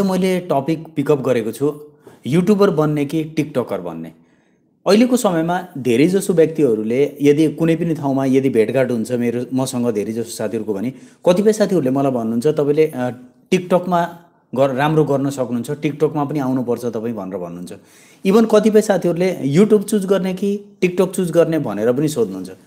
आज मैले topic pickup गरेको छु युट्युबर बन्ने कि टिकटकर बन्ने अहिलेको समयमा धेरैजसो व्यक्तिहरूले यदि कुनै पनि ठाउँमा यदि भेटघाट हुन्छ मेरो मसँग धेरैजसो साथीहरूको भने कतिपय साथीहरूले मलाई भन्नुहुन्छ तपाईँले टिकटकमा गर राम्रो गर्न सक्नुहुन्छ टिकटकमा पनि आउनुपर्छ तपाईँ भनेर भन्नुहुन्छ इभन कतिपय साथीहरूले युट्युब चुज गर्ने कि टिकटक चुज गर्ने भनेर पनि सोध्नुहुन्छ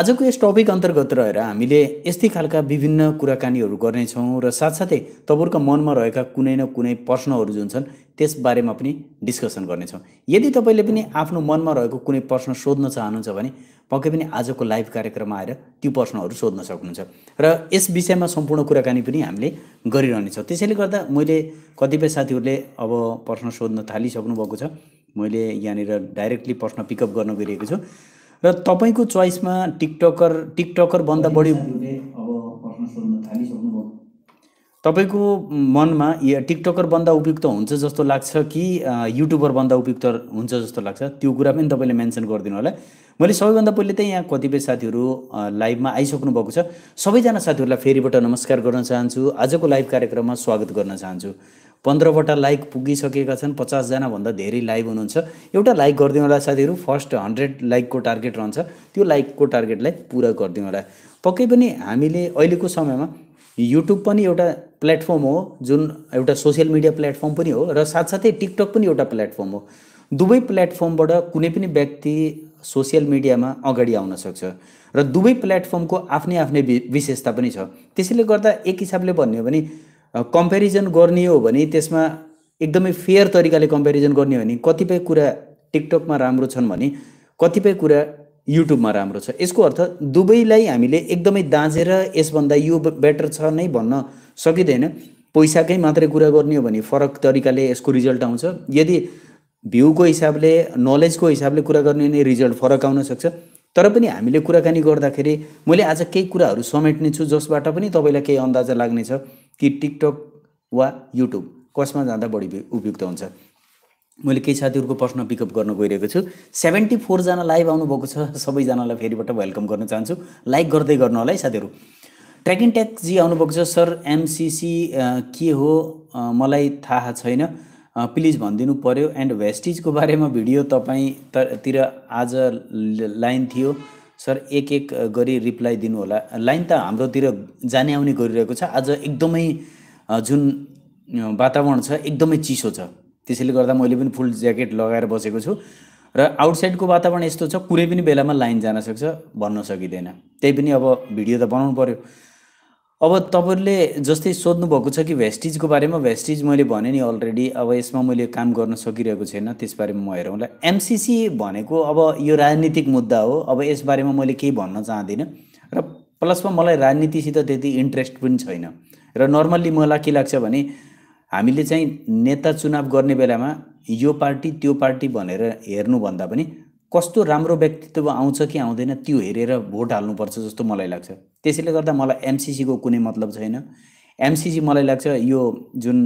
आजको यस टपिक अन्तर्गत रहेर हामीले यस्तै खालका विभिन्न कुराकानीहरू गर्नेछौँ र साथसाथै तपाईँहरूको मनमा रहेका कुनै न कुनै प्रश्नहरू जुन छन् त्यसबारेमा पनि डिस्कसन गर्नेछौँ यदि तपाईँले पनि आफ्नो मनमा रहेको कुनै प्रश्न सोध्न चाहनुहुन्छ भने पक्कै पनि आजको लाइभ कार्यक्रममा आएर त्यो प्रश्नहरू सोध्न सक्नुहुन्छ र यस विषयमा सम्पूर्ण कुराकानी पनि हामीले गरिरहनेछौँ त्यसैले गर्दा मैले कतिपय साथीहरूले अब प्रश्न सोध्न थालिसक्नु भएको छ मैले यहाँनिर डाइरेक्टली प्रश्न पिकअप गर्न गइरहेको छु र तपाईँको चोइसमा टिकटकर टिकटकर भन्दा बढी तपाईँको मनमा टिकटकर बन्दा उपयुक्त हुन्छ जस्तो लाग्छ कि युट्युबर बन्दा उपयुक्त हुन्छ जस्तो लाग्छ त्यो कुरा पनि तपाईँले मेन्सन गरिदिनु होला मैले सबैभन्दा पहिले त यहाँ कतिपय साथीहरू लाइभमा आइसक्नु भएको छ सबैजना साथीहरूलाई फेरिबाट नमस्कार गर्न चाहन्छु आजको लाइभ कार्यक्रममा स्वागत गर्न चाहन्छु पन्ध्रवटा लाइक पुगिसकेका छन् पचासजनाभन्दा धेरै लाइभ हुनुहुन्छ एउटा लाइक गरिदिउँ होला साथीहरू फर्स्ट हन्ड्रेड लाइकको टार्गेट रहन्छ त्यो लाइकको टार्गेटलाई पुरा गरिदिउँ होला पक्कै पनि हामीले अहिलेको समयमा युट्युब पनि एउटा प्लेटफर्म हो जुन एउटा सोसियल मिडिया प्लेटफर्म पनि हो र साथसाथै टिकटक पनि एउटा प्लेटफर्म हो दुवै प्लेटफर्मबाट कुनै पनि व्यक्ति सोसियल मिडियामा अगाडि आउन सक्छ र दुवै प्लेटफर्मको आफ्नै आफ्नै विशेषता पनि छ त्यसैले गर्दा एक हिसाबले भन्यो भने कम्पेरिजन गर्ने हो भने त्यसमा एकदमै फेयर तरिकाले कम्पेरिजन गर्ने हो भने कतिपय कुरा टिकटकमा राम्रो छन् भने कतिपय कुरा युट्युबमा राम्रो छ यसको अर्थ दुवैलाई हामीले एकदमै दाँझेर यसभन्दा यो बेटर छ नै भन्न सकिँदैन पैसाकै मात्रै कुरा गर्ने हो भने फरक तरिकाले यसको रिजल्ट आउँछ यदि भ्यूको हिसाबले नलेजको हिसाबले कुरा गर्ने भने रिजल्ट फरक आउन सक्छ तर पनि हामीले कुराकानी गर्दाखेरि मैले आज केही कुराहरू समेट्ने छु जसबाट पनि तपाईँलाई केही अन्दाजा लाग्नेछ कि टिकटक वा युट्युब कसमा जाँदा बढी उपयुक्त हुन्छ मैले केही साथीहरूको प्रश्न पिकअप गर्न गइरहेको छु सेभेन्टी फोरजना लाइभ आउनुभएको छ सबैजनालाई फेरिबाट वेलकम गर्न चाहन्छु लाइक गर्दै गर्नु होला है साथीहरू ट्र्याकिङ ट्याक्जी आउनुभएको छ सर एमसिसी के हो मलाई थाहा छैन प्लिज भनिदिनु पऱ्यो एन्ड भेस्टिजको बारेमा भिडियो तपाईँ तिर आज लाइन थियो सर एक एक गरी रिप्लाई दिनुहोला लाइन त हाम्रोतिर जाने आउने गरिरहेको छ आज एकदमै जुन वातावरण छ एकदमै चिसो छ त्यसैले गर्दा मैले पनि फुल ज्याकेट लगाएर बसेको छु र आउटसाइडको वातावरण यस्तो छ कुनै पनि बेलामा लाइन जान सक्छ भन्न सकिँदैन त्यही पनि अब भिडियो त बनाउनु पऱ्यो अब तपाईँहरूले जस्तै सोध्नुभएको छ कि भेस्टिजको बारेमा भेस्टिज मैले भने नि अलरेडी अब यसमा मैले काम गर्न सकिरहेको छैन त्यसबारेमा म हेरौँला एमसिसी भनेको अब यो राजनीतिक मुद्दा हो अब यसबारेमा मैले केही भन्न चाहदिनँ र प्लसमा मलाई राजनीतिसित त्यति इन्ट्रेस्ट पनि छैन र नर्मल्ली मलाई के लाग्छ भने हामीले चाहिँ नेता चुनाव गर्ने बेलामा यो पार्टी त्यो पार्टी भनेर हेर्नुभन्दा पनि कस्तो राम्रो व्यक्तित्व आउँछ कि आउँदैन त्यो हेरेर भोट हाल्नुपर्छ जस्तो मलाई लाग्छ त्यसैले गर्दा मलाई एमसिसीको कुनै मतलब छैन एमसिसी मलाई लाग्छ यो जुन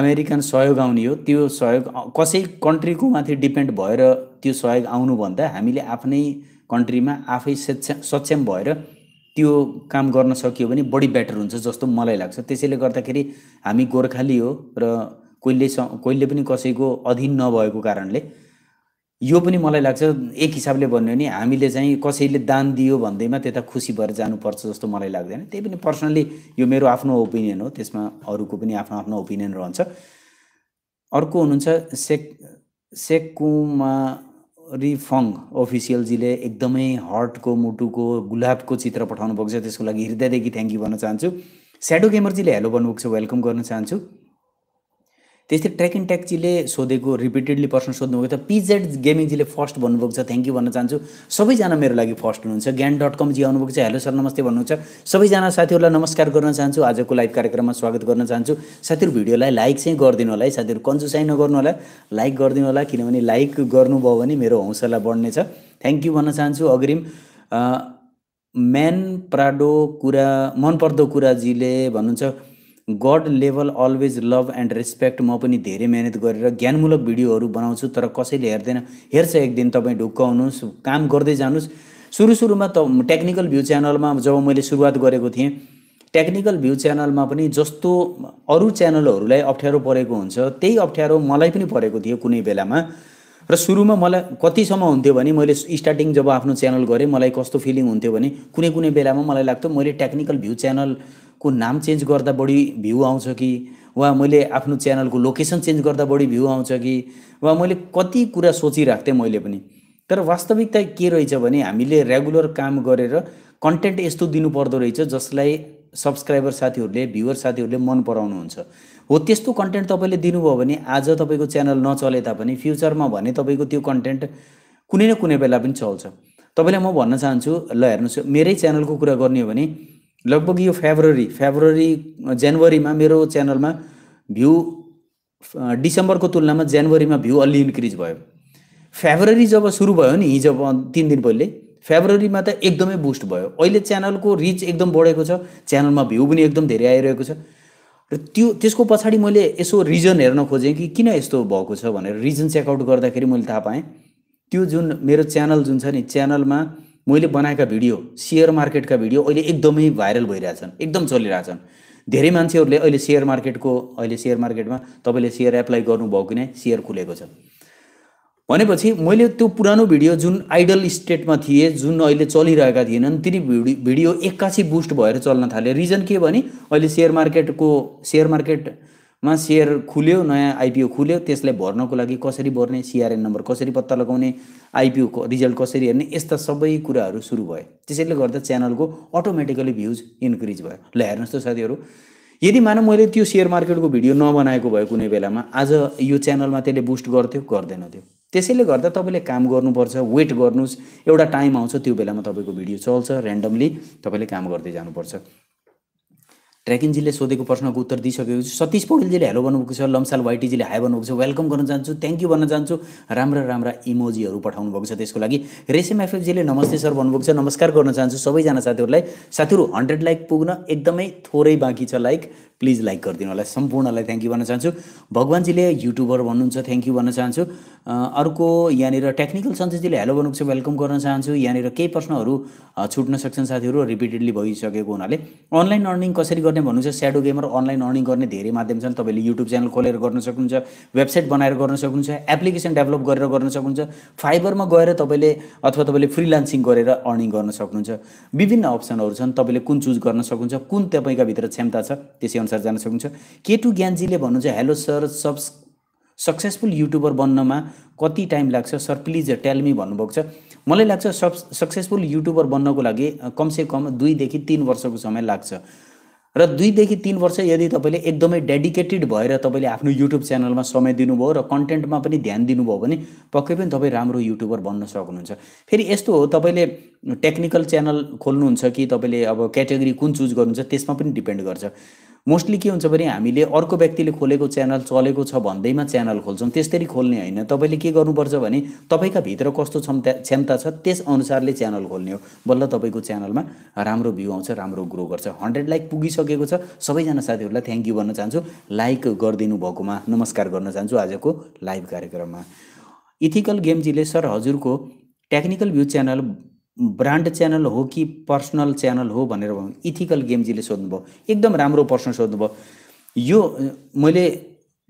अमेरिकन सहयोग आउने हो त्यो सहयोग कसै कन्ट्रीको माथि डिपेन्ड भएर त्यो सहयोग आउनुभन्दा हामीले आफ्नै कन्ट्रीमा आफै सक्षम सक्षम भएर त्यो काम गर्न सकियो भने बढी बेटर हुन्छ जस्तो मलाई लाग्छ त्यसैले गर्दाखेरि हामी गोर्खाली हो र कहिले कहिले पनि कसैको अधीन नभएको कारणले यो पनि मलाई लाग्छ एक हिसाबले भन्यो भने हामीले चाहिँ कसैले दान दियो भन्दैमा त्यता खुसी भएर जानुपर्छ जस्तो मलाई लाग्दैन त्यही पनि पर्सनल्ली यो मेरो आफ्नो ओपिनियन हो त्यसमा अरूको पनि आफ्नो आफ्नो ओपिनियन रहन्छ अर्को हुनुहुन्छ सेक सेकुमा रिफङ अफिसियलजीले एकदमै हर्टको मुटुको गुलाबको चित्र पठाउनु भएको छ त्यसको लागि हृदयदेखि थ्याङ्क यू भन्न चाहन्छु स्याडो गेमरजीले हेलो भन्नुभएको छ वेलकम गर्न चाहन्छु त्यस्तै ट्रेकिङ एन्ड सोधेको रिपिटेडली प्रश्न सोध्नुभएको छ पिजेड गेमिङजीले फर्स्ट भन्नुभएको छ थ्याङ्क यू भन्न चाहन्छु सबैजना मेरो लागि फर्स्ट हुनुहुन्छ ज्ञान डट कमजी आउनुभएको छ हेलो सर नमस्ते भन्नुहुन्छ सबैजना साथीहरूलाई नमस्कार गर्न चाहन्छु आजको लाइभ कार्यक्रममा स्वागत गर्न चाहन्छु साथीहरू भिडियोलाई लाइक चाहिँ गरिदिनु होला है साथीहरू कन्जुसाइ नगर्नु होला लाइक गरिदिनु होला किनभने लाइक गर्नुभयो भने मेरो हौसला बढ्नेछ थ्याङ्क यू भन्न चाहन्छु अग्रिम म्यान प्राडो कुरा मनपर्दो कुराजीले भन्नुहुन्छ God level always love and respect म पनि धेरै मिहिनेत गरेर ज्ञानमूलक भिडियोहरू बनाउँछु तर कसैले हेर्दैन हेर्छ एक दिन तपाईँ ढुक्क आउनुहोस् काम गर्दै जानुहोस् सुरु सुरुमा त टेक्निकल भ्यू च्यानलमा जब मैले सुरुवात गरेको थिएँ टेक्निकल भ्यू च्यानलमा पनि जस्तो अरू च्यानलहरूलाई अप्ठ्यारो परेको हुन्छ त्यही अप्ठ्यारो मलाई पनि परेको थियो कुनै बेलामा र सुरुमा मलाई कतिसम्म हुन्थ्यो भने मैले स्टार्टिङ जब आफ्नो च्यानल गरेँ मलाई कस्तो फिलिङ हुन्थ्यो भने कुनै कुनै बेलामा मलाई लाग्थ्यो मैले टेक्निकल भ्यू च्यानलको नाम चेन्ज गर्दा बढी भ्यू आउँछ कि वा मैले आफ्नो च्यानलको लोकेसन चेन्ज गर्दा बढी भ्यू आउँछ कि वा मैले कति कुरा सोचिरहेको थिएँ मैले पनि तर वास्तविकता के रहेछ भने हामीले रेगुलर काम गरेर कन्टेन्ट यस्तो दिनुपर्दो रहेछ जसलाई सब्सक्राइबर साथीहरूले भ्युवर साथीहरूले मन पराउनुहुन्छ हो त्यस्तो कन्टेन्ट तपाईँले दिनुभयो भने आज तपाईँको च्यानल नचले तापनि फ्युचरमा भने तपाईँको त्यो कन्टेन्ट कुनै न कुनै बेला पनि चल्छ तपाईँलाई म भन्न चाहन्छु ल हेर्नुहोस् मेरै च्यानलको कुरा गर्ने हो भने लगभग यो फेब्रुअरी फेब्रुअरी जनवरीमा मेरो च्यानलमा भ्यू डिसेम्बरको तुलनामा जनवरीमा भ्यू अलि इन्क्रिज भयो फेब्रुअरी जब सुरु भयो नि हिजो तिन दिन पहिले फेब्रुअरीमा त एकदमै बुस्ट भयो अहिले च्यानलको रिच एकदम बढेको छ च्यानलमा भ्यू पनि एकदम धेरै आइरहेको छ र त्यो त्यसको पछाडि मैले यसो रिजन हेर्न खोजेँ कि किन यस्तो भएको छ भनेर रिजन चेकआउट गर्दाखेरि मैले थाहा पाएँ त्यो जुन मेरो च्यानल जुन छ नि च्यानलमा मैले बनाएका भिडियो सेयर मार्केटका भिडियो अहिले एकदमै भाइरल भइरहेछन् एकदम चलिरहेछन् धेरै मान्छेहरूले अहिले सेयर मार्केटको अहिले सेयर मार्केटमा तपाईँले सेयर एप्लाई कि नै सेयर खुलेको छ भनेपछि मैले त्यो पुरानो भिडियो जुन आइडल स्टेटमा थिएँ जुन अहिले चलिरहेका थिएनन् तिनी भिडियो भिडियो एक्कासी बुस्ट भएर चल्न थाले रिजन के भने अहिले सेयर मार्केटको सेयर मार्केटमा सेयर खुल्यो नयाँ आइपिओ खुल्यो त्यसलाई भर्नको लागि कसरी भर्ने सिआरएन नम्बर कसरी पत्ता लगाउने आइपिओको रिजल्ट कसरी हेर्ने यस्ता सबै कुराहरू सुरु भए त्यसैले गर्दा च्यानलको अटोमेटिकली भ्युज इन्क्रिज भयो ल हेर्नुहोस् त साथीहरू यदि मानव मैले त्यो सेयर मार्केटको भिडियो नबनाएको भए कुनै बेलामा आज यो च्यानलमा त्यसले बुस्ट गर्थ्यो गर्दैन थियो त्यसैले गर्दा तपाईँले काम गर्नुपर्छ वेट गर्नुहोस् एउटा टाइम आउँछ त्यो बेलामा तपाईँको भिडियो चल्छ रेन्डमली तपाईँले काम गर्दै जानुपर्छ ट्रेकिङजीले सोधेको प्रश्नको उत्तर दिइसकेको छु सतीश पौडेलजीले हेलो भन्नुभएको छ लम्साल वाइटीजीले हाई भन्नुभएको छ वेलकम गर्न चाहन्छु थ्याङ्क यू भन्न चाहन्छु राम्रा राम्रा इमोजीहरू पठाउनु भएको छ त्यसको लागि रेसिम एफएफजीले नमस्ते सर भन्नुभएको छ नमस्कार गर्न चाहन्छु सबैजना साथीहरूलाई साथीहरू हन्ड्रेड लाइक पुग्न एकदमै थोरै बाँकी छ लाइक प्लिज लाइक गरिदिनु होला सम्पूर्णलाई थ्याङ्क यू भन्न चाहन्छु भगवान्जीले युट्युबर भन्नुहुन्छ थ्याङ्क यू भन्न चाहन्छु अर्को यहाँनिर टेक्निकल सञ्जयजीले हेलो भन्नुभएको छ वेलकम गर्न चाहन्छु यहाँनिर केही प्रश्नहरू छुट्न सक्छन् साथीहरू रिपिटेडली भइसकेको हुनाले अनलाइन अर्निङ कसरी गर्ने गर्ने भन्नुहुन्छ स्याडो गेमर अनलाइन अर्निङ गर्ने धेरै माध्यम छन् तपाईँले युट्युब च्यानल खोलेर गर्न सक्नुहुन्छ वेबसाइट बनाएर गर्न सक्नुहुन्छ एप्लिकेसन डेभलप गरेर गर्न सक्नुहुन्छ फाइबरमा गएर तपाईँले अथवा तपाईँले फ्रिलान्सिङ गरेर अर्निङ गर्न सक्नुहुन्छ विभिन्न अप्सनहरू छन् तपाईँले कुन चुज गर्न सक्नुहुन्छ कुन तपाईँका भित्र क्षमता छ त्यसै अनुसार जान सक्नुहुन्छ केटु ज्ञानजीले भन्नुहुन्छ hello sir subs successful YouTuber बन्नमा कति टाइम लाग्छ सर प्लिज टेलमी भन्नुभएको छ मलाई लाग्छ सब सक्सेसफुल युट्युबर बन्नको लागि कमसेकम कम दुईदेखि तिन वर्षको समय लाग्छ र दुईदेखि तिन वर्ष यदि तपाईँले एकदमै डेडिकेटेड भएर तपाईँले आफ्नो युट्युब च्यानलमा समय दिनुभयो र कन्टेन्टमा पनि ध्यान दिनुभयो भने पक्कै पनि तपाईँ राम्रो युट्युबर बन्न सक्नुहुन्छ फेरि यस्तो हो तपाईँले टेक्निकल च्यानल खोल्नुहुन्छ कि तपाईँले अब क्याटेगोरी कुन चुज गर्नुहुन्छ त्यसमा पनि डिपेन्ड गर्छ मोस्टली के हुन्छ भने हामीले अर्को व्यक्तिले खोलेको च्यानल चलेको छ भन्दैमा च्यानल खोल्छौँ त्यसरी खोल्ने होइन तपाईँले के गर्नुपर्छ भने तपाईँका भित्र कस्तो क्षमता क्षमता छ त्यस अनुसारले च्यानल खोल्ने हो बल्ल तपाईँको च्यानलमा राम्रो भ्यू आउँछ राम्रो ग्रो गर्छ हन्ड्रेड लाइक पुगिसकेको छ सबैजना साथीहरूलाई थ्याङ्क यू भन्न चाहन्छु लाइक गरिदिनु भएकोमा नमस्कार गर्न चाहन्छु आजको लाइभ कार्यक्रममा इथिकल गेमजीले सर हजुरको technical view channel brand channel हो कि पर्सनल च्यानल हो भनेर भन्नु इथिकल गेमजीले सोध्नुभयो एकदम राम्रो प्रश्न सोध्नुभयो यो मैले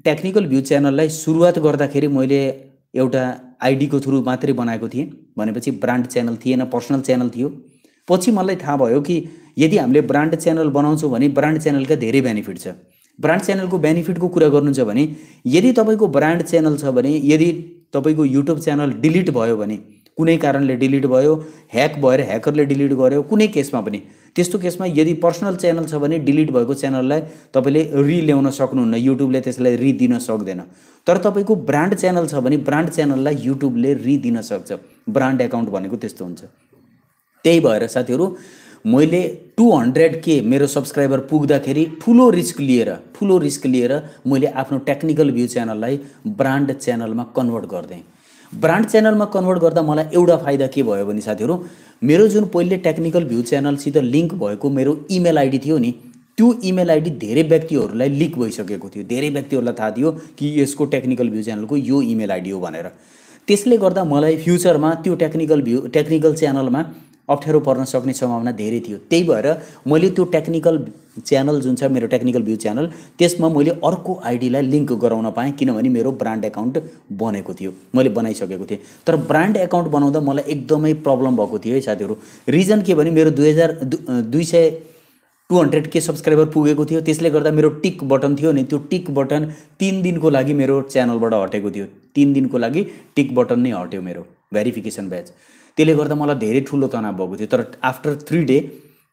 टेक्निकल भ्यू च्यानललाई सुरुवात गर्दाखेरि मैले एउटा आइडीको थ्रु मात्रै बनाएको थिएँ भनेपछि ब्रान्ड च्यानल थिएन पर्सनल च्यानल थियो पछि मलाई थाहा भयो कि यदि हामीले ब्रान्ड च्यानल बनाउँछौँ भने ब्रान्ड च्यानलका धेरै बेनिफिट छ ब्रान्ड च्यानलको बेनिफिटको कुरा गर्नुहुन्छ भने यदि तपाईँको ब्रान्ड च्यानल छ भने यदि तपाईँको युट्युब च्यानल डिलिट भयो भने कुनै कारणले डिलिट भयो ह्याक भएर ह्याकरले डिलिट गर्यो कुनै केसमा पनि त्यस्तो केसमा यदि पर्सनल च्यानल छ भने डिलिट भएको च्यानललाई तपाईँले रि ल्याउन सक्नुहुन्न युट्युबले त्यसलाई रि दिन सक्दैन तर तपाईँको ब्रान्ड च्यानल छ भने ब्रान्ड च्यानललाई युट्युबले रि दिन सक्छ ब्रान्ड एकाउन्ट भनेको त्यस्तो हुन्छ त्यही भएर साथीहरू मैले टु हन्ड्रेड के मेरो सब्सक्राइबर पुग्दाखेरि ठुलो रिस्क लिएर ठुलो रिस्क लिएर मैले आफ्नो टेक्निकल भ्यू च्यानललाई ब्रान्ड च्यानलमा कन्भर्ट गरिदिएँ ब्रान्ड च्यानलमा कन्भर्ट गर्दा मलाई एउटा फाइदा के भयो भने साथीहरू मेरो जुन पहिले टेक्निकल भ्यू च्यानलसित लिङ्क भएको मेरो इमेल आइडी थियो नि त्यो इमेल आइडी धेरै व्यक्तिहरूलाई लिक भइसकेको थियो धेरै व्यक्तिहरूलाई थाहा थियो कि यसको टेक्निकल भ्यू च्यानलको यो इमेल आइडी हो भनेर त्यसले गर्दा मलाई फ्युचरमा त्यो टेक्निकल भ्यू टेक्निकल च्यानलमा अप्ठ्यारो पर्न सक्ने सम्भावना धेरै थियो त्यही भएर मैले त्यो टेक्निकल च्यानल जुन छ मेरो टेक्निकल भ्यू च्यानल त्यसमा मैले अर्को आइडीलाई लिङ्क गराउन पाएँ किनभने मेरो ब्रान्ड एकाउन्ट बनेको थियो मैले बनाइसकेको थिएँ तर ब्रान्ड एकाउन्ट बनाउँदा मलाई एकदमै प्रब्लम भएको थियो है साथीहरू रिजन के भने मेरो दुई हजार दुई सय टु हन्ड्रेड के सब्सक्राइबर पुगेको थियो त्यसले गर्दा मेरो टिक बटन थियो नि त्यो टिक बटन तिन दिनको लागि मेरो च्यानलबाट हटेको थियो तिन दिनको लागि टिक बटन नै हट्यो मेरो भेरिफिकेसन ब्याच त्यसले गर्दा मलाई धेरै ठुलो तनाव भएको थियो तर आफ्टर थ्री डे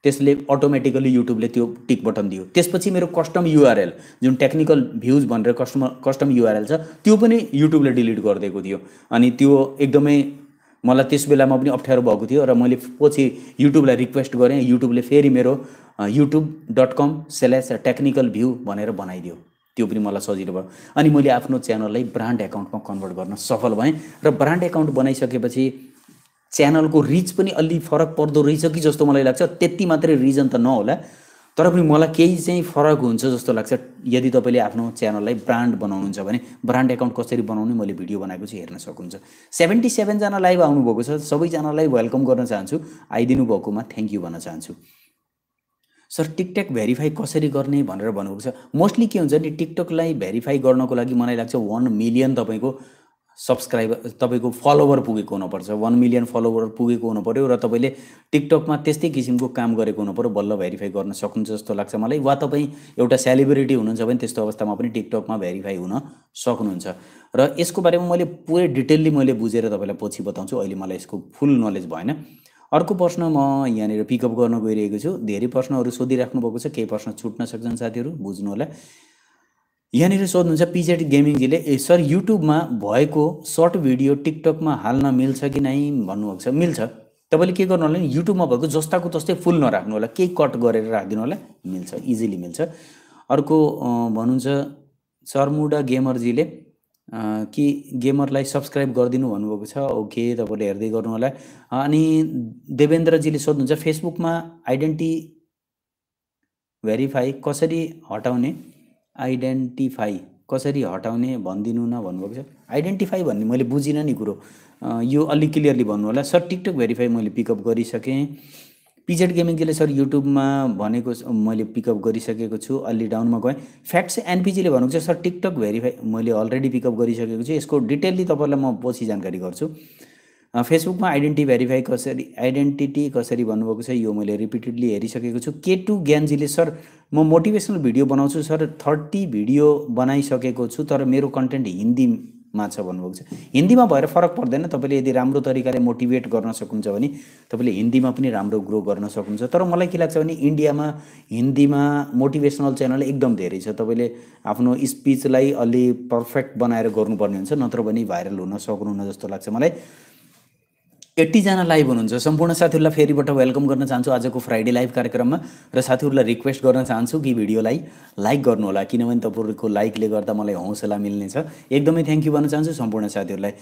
त्यसले अटोमेटिकली युट्युबले त्यो टिक बटन दियो त्यसपछि मेरो कस्टम युआरएल जुन टेक्निकल भ्युज भनेर कस्टमर कस्टम युआरएल छ त्यो पनि युट्युबले डिलिट गरिदिएको थियो अनि त्यो एकदमै मलाई त्यस बेलामा पनि अप्ठ्यारो भएको थियो र मैले पछि युट्युबलाई रिक्वेस्ट गरेँ युट्युबले फेरि मेरो YouTube dot com slash technical view भनेर बनाइदियो त्यो पनि मलाई सजिलो भयो अनि मैले आफ्नो च्यानललाई ब्रान्ड एकाउन्टमा कन्भर्ट गर्न सफल भएँ र ब्रान्ड एकाउन्ट बनाइसकेपछि च्यानलको रिच पनि अलि फरक पर्दो रहेछ कि जस्तो मलाई लाग्छ त्यति मात्रै रिजन त नहोला तर पनि मलाई केही चाहिँ फरक हुन्छ जस्तो लाग्छ यदि तपाईँले आफ्नो च्यानललाई ब्रान्ड बनाउनुहुन्छ भने ब्रान्ड एकाउन्ट कसरी बनाउने मैले भिडियो बनाएको छु हेर्न सक्नुहुन्छ सेभेन्टी सेभेनजना लाइभ आउनुभएको छ सबैजनालाई वेलकम गर्न चाहन्छु आइदिनु भएकोमा थ्याङ्क यू भन्न चाहन्छु सर टिकटक भेरिफाई कसरी गर्ने भनेर भन्नुभएको छ मोस्टली के हुन्छ नि टिकटकलाई भेरिफाई गर्नको लागि मलाई लाग्छ वान मिलियन तपाईँको सब्सक्राइबर तपाईँको फलोवर पुगेको हुनुपर्छ वान मिलियन फलोवर पुगेको हुनु पऱ्यो र तपाईँले टिकटकमा त्यस्तै किसिमको काम गरेको हुनु पऱ्यो बल्ल भेरिफाई गर्न सक्नुहुन्छ जस्तो लाग्छ मलाई वा तपाईँ एउटा सेलिब्रिटी हुनुहुन्छ भने त्यस्तो अवस्थामा पनि टिकटकमा भेरिफाई हुन सक्नुहुन्छ र यसको बारेमा मैले पुरै डिटेलली मैले बुझेर तपाईँलाई पछि बताउँछु अहिले मलाई यसको फुल नलेज भएन अर्को प्रश्न म यहाँनिर पिकअप गर्न गइरहेको छु धेरै प्रश्नहरू सोधिराख्नु भएको छ केही प्रश्न छुट्न सक्छन् साथीहरू बुझ्नु होला यहाँनिर सोध्नुहुन्छ पिजेड गेमिङजीले ए सर युट्युबमा भएको सर्ट भिडियो टिकटकमा हाल्न मिल्छ कि नै भन्नुभएको छ मिल्छ तपाईँले के गर्नु होला नि युट्युबमा भएको जस्ताको तस्तै फुल नराख्नु होला केही कट गरेर राखिदिनु होला मिल्छ इजिली मिल्छ अर्को भन्नुहुन्छ चर्मुडा गेमरजीले कि गेमरलाई सब्सक्राइब गरिदिनु भन्नुभएको छ ओके तपाईँले हेर्दै गर्नु होला अनि देवेन्द्रजीले सोध्नुहुन्छ फेसबुकमा आइडेन्टी भेरिफाई कसरी हटाउने आइडेन्टिफाई कसरी हटाउने भनिदिनु न भन्नुभएको छ आइडेन्टिफाई भन्ने मैले बुझिनँ नि कुरो यो अलिक क्लियरली भन्नु होला सर टिकटक भेरिफाई मैले पिकअप गरिसकेँ पिजेड गेमिङले सर युट्युबमा भनेको मैले पिकअप गरिसकेको छु अलि डाउनमा गएँ फ्याक्ट्स एनपिजीले भनेको छ सर टिकटक भेरिफाई मैले अलरेडी पिकअप गरिसकेको छु यसको डिटेलली तपाईँलाई म पछि जानकारी गर्छु फेसबुकमा आइडेन्टिटी भेरिफाई कसरी आइडेन्टिटी कसरी भन्नुभएको छ यो मैले रिपिटेडली हेरिसकेको छु के टु ज्ञानजीले सर म मोटिभेसनल भिडियो बनाउँछु सर थर्टी भिडियो बनाइसकेको छु तर मेरो कन्टेन्ट हिन्दीमा छ भन्नुभएको छ हिन्दीमा भएर फरक पर्दैन तपाईँले यदि राम्रो तरिकाले मोटिभेट गर्न सक्नुहुन्छ भने तपाईँले हिन्दीमा पनि राम्रो ग्रो गर्न सक्नुहुन्छ तर मलाई के लाग्छ भने इन्डियामा हिन्दीमा मोटिभेसनल च्यानल एकदम धेरै छ तपाईँले आफ्नो स्पिचलाई अलि पर्फेक्ट बनाएर गर्नुपर्ने हुन्छ नत्र पनि भाइरल हुन सक्नुहुन्न जस्तो लाग्छ मलाई यतिजना लाइभ हुनुहुन्छ सम्पूर्ण साथीहरूलाई फेरिबाट वेलकम गर्न चाहन्छु आजको फ्राइडे लाइभ कार्यक्रममा र साथीहरूलाई रिक्वेस्ट गर्न चाहन्छु कि भिडियोलाई लाइक गर्नुहोला किनभने तपाईँहरूको लाइकले गर्दा मलाई हौसला मिल्नेछ एकदमै थ्याङ्क यू भन्न चाहन्छु सम्पूर्ण साथीहरूलाई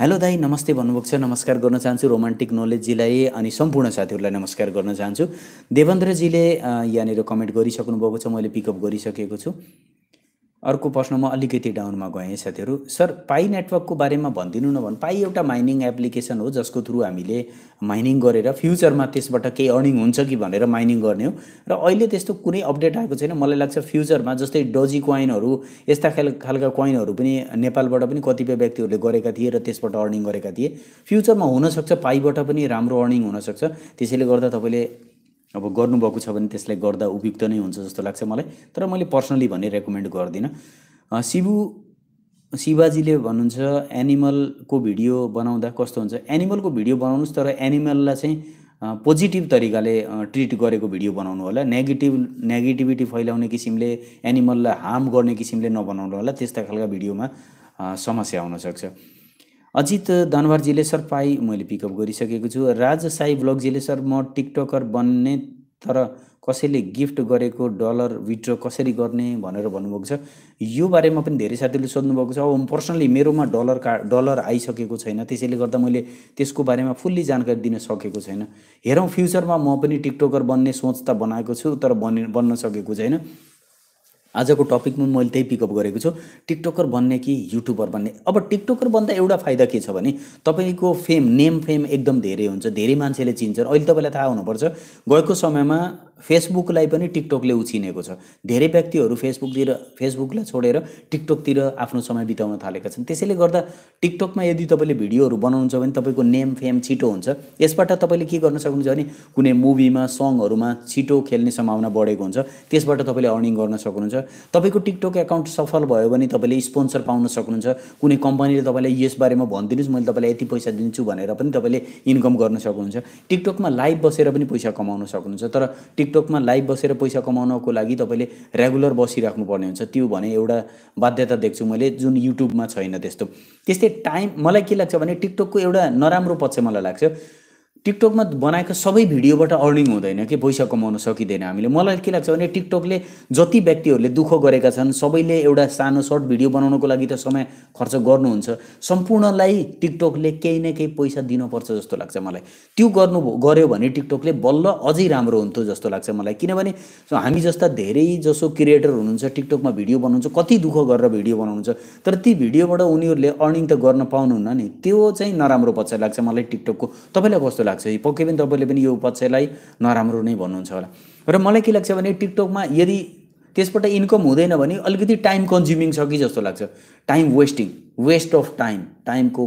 हेलो दाई नमस्ते भन्नुभएको छ नमस्कार गर्न चाहन्छु रोमान्टिक नलेजजीलाई अनि सम्पूर्ण साथीहरूलाई नमस्कार गर्न चाहन्छु देवेन्द्रजीले यहाँनिर कमेन्ट गरिसक्नु भएको छ मैले पिकअप गरिसकेको छु अर्को प्रश्न म अलिकति डाउनमा गएँ साथीहरू सर पाइ नेटवर्कको बारेमा भनिदिनु न भने पाई एउटा माइनिङ एप्लिकेसन हो जसको थ्रु हामीले माइनिङ गरेर फ्युचरमा त्यसबाट केही अर्निङ हुन्छ कि भनेर माइनिङ गर्ने हो र अहिले त्यस्तो कुनै अपडेट आएको छैन मलाई लाग्छ फ्युचरमा जस्तै डजी कोइनहरू यस्ता खाल खालका कोइनहरू पनि नेपालबाट पनि कतिपय व्यक्तिहरूले गरेका थिए र त्यसबाट अर्निङ गरेका थिए फ्युचरमा हुनसक्छ पाइबाट पनि राम्रो अर्निङ हुनसक्छ त्यसैले गर्दा तपाईँले अब गर्नुभएको छ भने त्यसलाई गर्दा उपयुक्त नै हुन्छ जस्तो लाग्छ मलाई तर मैले पर्सनली भने रेकमेन्ड गर्दिनँ शिवु शिवाजीले भन्नुहुन्छ एनिमलको भिडियो बनाउँदा कस्तो हुन्छ एनिमलको भिडियो बनाउनुहोस् तर एनिमललाई चाहिँ पोजिटिभ तरिकाले ट्रिट गरेको भिडियो बनाउनु होला नेगेटिभ नेगेटिभिटी फैलाउने किसिमले एनिमललाई हार्म गर्ने किसिमले नबनाउनु होला त्यस्ता खालका भिडियोमा समस्या आउनसक्छ अजित दानवारजीले सर पाइ मैले पिकअप गरिसकेको छु राज साई ब्लगजीले सर म टिकटकर बन्ने तर कसैले गिफ्ट गरेको डलर विथड्रो कसरी गर्ने भनेर भन्नुभएको छ यो बारेमा पनि धेरै साथीहरूले सोध्नुभएको छ अब पर्सनली मेरोमा डलर का डलर आइसकेको छैन त्यसैले गर्दा मैले त्यसको बारेमा फुल्ली जानकारी दिन सकेको छैन हेरौँ फ्युचरमा म पनि टिकटकर बन्ने सोच त बनाएको छु तर बनि बन्न सकेको छैन आजको टपिकमा मैले त्यही पिकअप गरेको छु टिकटकर बन्ने कि युट्युबर बन्ने अब टिकटकर बन्दा एउटा फाइदा के छ भने तपाईँको फेम नेम फेम एकदम धेरै हुन्छ धेरै मान्छेले चिन्छन् अहिले तपाईँलाई थाहा हुनुपर्छ गएको समयमा फेसबुकलाई पनि टिकटकले उछिनेको छ धेरै व्यक्तिहरू फेसबुकतिर फेसबुकलाई छोडेर टिकटकतिर आफ्नो समय बिताउन थालेका छन् त्यसैले गर्दा टिकटकमा यदि तपाईँले भिडियोहरू बनाउनुहुन्छ भने तपाईँको नेम फेम छिटो हुन्छ यसबाट तपाईँले के गर्न सक्नुहुन्छ भने कुनै मुभीमा सङहरूमा छिटो खेल्ने सम्भावना बढेको हुन्छ त्यसबाट तपाईँले अर्निङ गर्न सक्नुहुन्छ तपाईँको टिकटक एकाउन्ट सफल भयो भने तपाईँले स्पोन्सर पाउन सक्नुहुन्छ कुनै कम्पनीले तपाईँलाई यसबारेमा भनिदिनुहोस् मैले तपाईँलाई यति पैसा दिन्छु भनेर पनि तपाईँले इन्कम गर्न सक्नुहुन्छ टिकटकमा लाइभ बसेर पनि पैसा कमाउन सक्नुहुन्छ तर टिक टिकटकमा लाइभ बसेर पैसा कमाउनको लागि तपाईँले रेगुलर बसिराख्नुपर्ने हुन्छ त्यो भने एउटा बाध्यता देख्छु मैले जुन युट्युबमा छैन त्यस्तो त्यस्तै टाइम मलाई के लाग्छ भने टिकटकको एउटा नराम्रो पक्ष मलाई लाग्छ टिकटकमा बनाएको सबै भिडियोबाट अर्निङ हुँदैन कि पैसा कमाउन सकिँदैन हामीले मलाई के लाग्छ भने टिकटकले जति व्यक्तिहरूले दुःख गरेका छन् सबैले एउटा सानो सर्ट भिडियो बनाउनको लागि त समय खर्च गर्नुहुन्छ सम्पूर्णलाई टिकटकले केही न केही पैसा दिनुपर्छ जस्तो लाग्छ मलाई त्यो गर्नु गऱ्यो भने टिकटकले बल्ल अझै राम्रो हुन्थ्यो जस्तो लाग्छ मलाई किनभने हामी जस्ता धेरै जसो क्रिएटर हुनुहुन्छ टिकटकमा भिडियो बनाउँछ कति दुःख गरेर भिडियो बनाउनुहुन्छ तर ती भिडियोबाट उनीहरूले अर्निङ त गर्न पाउनुहुन्न नि त्यो चाहिँ नराम्रो पक्ष लाग्छ मलाई टिकटकको तपाईँलाई कस्तो लाग्छ पक्कै पनि तपाईँले पनि यो पक्षलाई नराम्रो नै भन्नुहुन्छ होला र मलाई के लाग्छ भने टिकटकमा यदि त्यसबाट इन्कम हुँदैन भने अलिकति टाइम कन्ज्युमिङ छ कि जस्तो लाग्छ time wasting waste of time टाइमको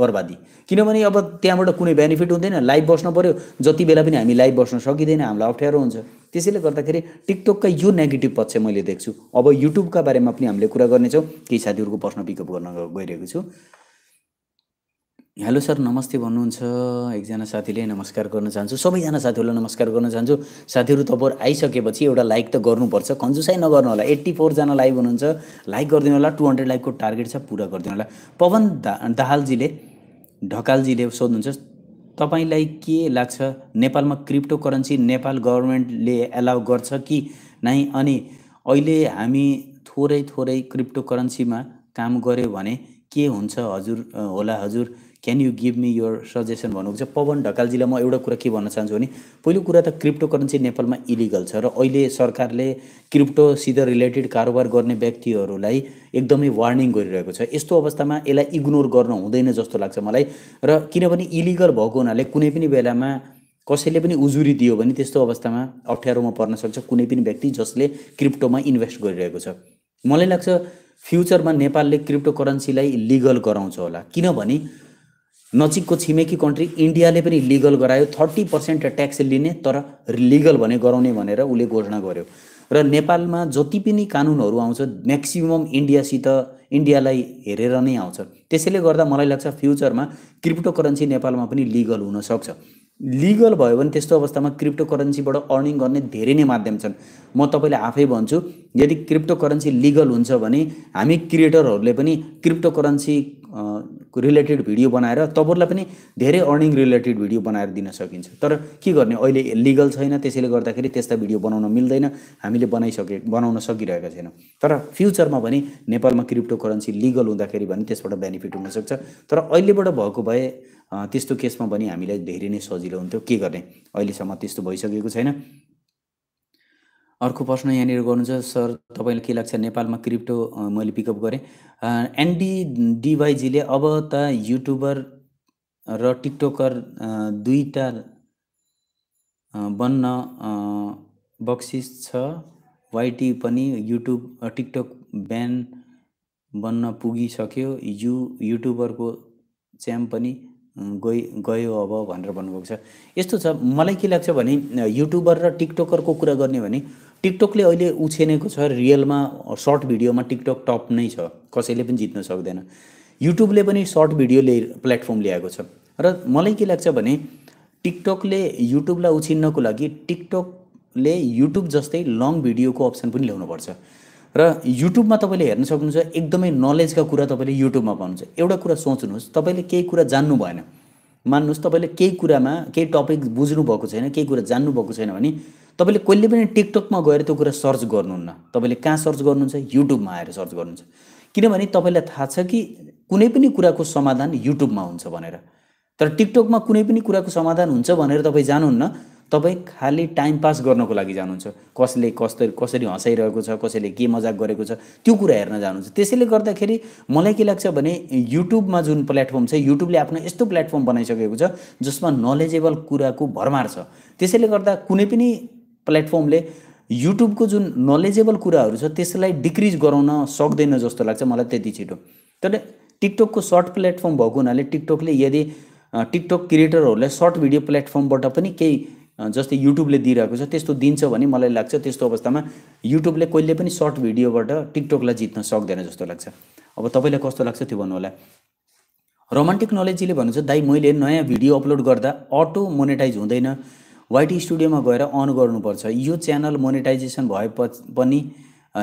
बर्बादी किनभने अब त्यहाँबाट कुनै बेनिफिट हुँदैन लाइभ बस्नु पऱ्यो जति बेला पनि हामी लाइभ बस्न सकिँदैन हामीलाई अप्ठ्यारो हुन्छ त्यसैले गर्दाखेरि टिकटकका यो नेगेटिभ पक्ष मैले देख्छु अब युट्युबका बारेमा पनि हामीले कुरा गर्नेछौँ केही साथीहरूको प्रश्न पिकअप गर्न गइरहेको छु हेलो सर नमस्ते भन्नुहुन्छ एकजना साथीले नमस्कार गर्न चाहन्छु सबैजना साथीहरूलाई नमस्कार गर्न चाहन्छु साथीहरू तपाईँहरू आइसकेपछि एउटा लाइक त गर्नुपर्छ कन्जुसाइ नगर्नु होला एट्टी फोरजना लाइभ हुनुहुन्छ लाइक गरिदिनु होला टु हन्ड्रेड लाइकको टार्गेट छ पुरा गरिदिनु होला पवन दा दाहालजीले ढकालजीले सोध्नुहुन्छ तपाईँलाई के लाग्छ नेपालमा क्रिप्टो करेन्सी नेपाल गभर्मेन्टले एलाउ गर्छ कि नै अनि अहिले हामी थोरै थोरै क्रिप्टो करेन्सीमा काम गऱ्यो भने के हुन्छ हजुर होला हजुर can you give me your suggestion भन्नुभएको छ पवन ढकालजीलाई म एउटा कुरा के भन्न चाहन्छु भने पहिलो कुरा त क्रिप्टो करेन्सी नेपालमा इलिगल छ र अहिले सरकारले क्रिप्टोसित रिलेटेड कारोबार गर्ने व्यक्तिहरूलाई एकदमै वार्निङ गरिरहेको छ यस्तो अवस्थामा यसलाई इग्नोर गर्न हुँदैन जस्तो लाग्छ मलाई र किनभने इलिगल भएको हुनाले कुनै पनि बेलामा कसैले पनि उजुरी दियो भने त्यस्तो अवस्थामा अप्ठ्यारोमा पर्न सक्छ कुनै पनि व्यक्ति जसले क्रिप्टोमा इन्भेस्ट गरिरहेको छ मलाई लाग्छ फ्युचरमा नेपालले क्रिप्टो करेन्सीलाई लिगल गराउँछ होला किनभने नजिकको छिमेकी कन्ट्री इन्डियाले पनि लिगल गरायो थर्टी पर्सेन्ट ट्याक्स लिने तर लिगल भने गराउने भनेर उसले घोषणा गर्यो र नेपालमा जति पनि कानुनहरू आउँछ म्याक्सिमम् इन्डियासित इन्डियालाई हेरेर नै आउँछ त्यसैले गर्दा मलाई लाग्छ फ्युचरमा क्रिप्टो करेन्सी नेपालमा पनि लिगल हुनसक्छ लिगल भयो भने त्यस्तो अवस्थामा क्रिप्टो करेन्सीबाट अर्निङ गर्ने धेरै नै माध्यम छन् म तपाईँलाई आफै भन्छु यदि क्रिप्टो करेन्सी लिगल हुन्छ भने हामी क्रिएटरहरूले पनि क्रिप्टो करेन्सी रिलेटेड भिडियो बनाएर तपाईँहरूलाई पनि धेरै अर्निङ रिलेटेड भिडियो बनाएर दिन सकिन्छ तर के गर्ने अहिले लिगल छैन त्यसैले गर्दाखेरि त्यस्ता भिडियो बनाउन मिल्दैन हामीले बनाइसके बनाउन सकिरहेका छैनौँ तर फ्युचरमा भने नेपालमा क्रिप्टो करेन्सी लिगल हुँदाखेरि भने त्यसबाट बेनिफिट हुनसक्छ तर अहिलेबाट भएको भए त्यस्तो केसमा पनि हामीलाई धेरै नै सजिलो हुन्थ्यो के गर्ने अहिलेसम्म त्यस्तो भइसकेको छैन अर्को प्रश्न यहाँनिर गर्नु छ सर तपाईँलाई के लाग्छ नेपालमा क्रिप्टो मैले पिकअप गरेँ एनडी डिवाइजीले अब त युट्युबर र टिकटकर दुईवटा बन्न बक्सिस छ वाइटी पनि युट्युब टिकटक ब्यान बन्न पुगिसक्यो यु युट्युबरको च्याम्प पनि गयो गयो अब भनेर भन्नुभएको छ यस्तो छ मलाई के लाग्छ भने युट्युबर र टिकटकरको कुरा गर्ने भने टिकटकले अहिले उछेनेको छ रियलमा सर्ट भिडियोमा टिकटक टप नै छ कसैले पनि जित्न सक्दैन युट्युबले पनि सर्ट भिडियो ल्याइ प्लेटफर्म ल्याएको छ र मलाई के लाग्छ भने टिकटकले युट्युबलाई उछिन्नको लागि टिकटकले युट्युब जस्तै लङ भिडियोको अप्सन पनि ल्याउनुपर्छ र युट्युबमा तपाईँले हेर्न सक्नुहुन्छ एकदमै नलेजका कुरा तपाईँले युट्युबमा पाउनुहुन्छ एउटा कुरा सोच्नुहोस् तपाईँले केही कुरा जान्नु भएन मान्नुहोस् तपाईँले केही कुरामा केही टपिक बुझ्नु भएको छैन केही कुरा जान्नु भएको छैन भने तपाईँले कहिले पनि टिकटकमा गएर त्यो कुरा सर्च गर्नुहुन्न तपाईँले कहाँ सर्च गर्नुहुन्छ युट्युबमा आएर सर्च गर्नुहुन्छ किनभने तपाईँलाई थाहा छ कि कुनै पनि कुराको समाधान युट्युबमा हुन्छ भनेर तर टिकटकमा कुनै पनि कुराको समाधान हुन्छ भनेर तपाईँ जानुहुन्न तपाईँ खालि टाइम पास गर्नको लागि जानुहुन्छ कसले कस्तो कसरी हँसाइरहेको छ कसैले के मजाक गरेको छ त्यो कुरा हेर्न जानुहुन्छ त्यसैले गर्दाखेरि मलाई के लाग्छ भने युट्युबमा जुन प्लेटफर्म छ युट्युबले आफ्नो यस्तो प्लेटफर्म बनाइसकेको छ जसमा नलेजेबल कुराको भरमार छ त्यसैले गर्दा कुनै पनि प्लेटफर्मले युट्युबको जुन नलेजेबल कुराहरू छ त्यसलाई डिक्रिज गराउन सक्दैन जस्तो लाग्छ मलाई त्यति छिटो तर टिकटकको सर्ट प्लेटफर्म भएको हुनाले टिकटकले यदि टिकटक क्रिएटरहरूलाई सर्ट भिडियो प्लेटफर्मबाट पनि केही जस्तै युट्युबले दिइरहेको छ त्यस्तो दिन्छ भने मलाई लाग्छ त्यस्तो अवस्थामा युट्युबले कहिले पनि सर्ट भिडियोबाट टिकटकलाई जित्न सक्दैन जस्तो लाग्छ अब तपाईँलाई कस्तो लाग्छ त्यो भन्नुहोला रोमान्टिक नलेजीले भन्नुहुन्छ दाइ मैले नयाँ भिडियो अपलोड गर्दा अटो मोनिटाइज हुँदैन वाइटी स्टुडियोमा गएर अन गर्नुपर्छ यो च्यानल मोनिटाइजेसन भए पनि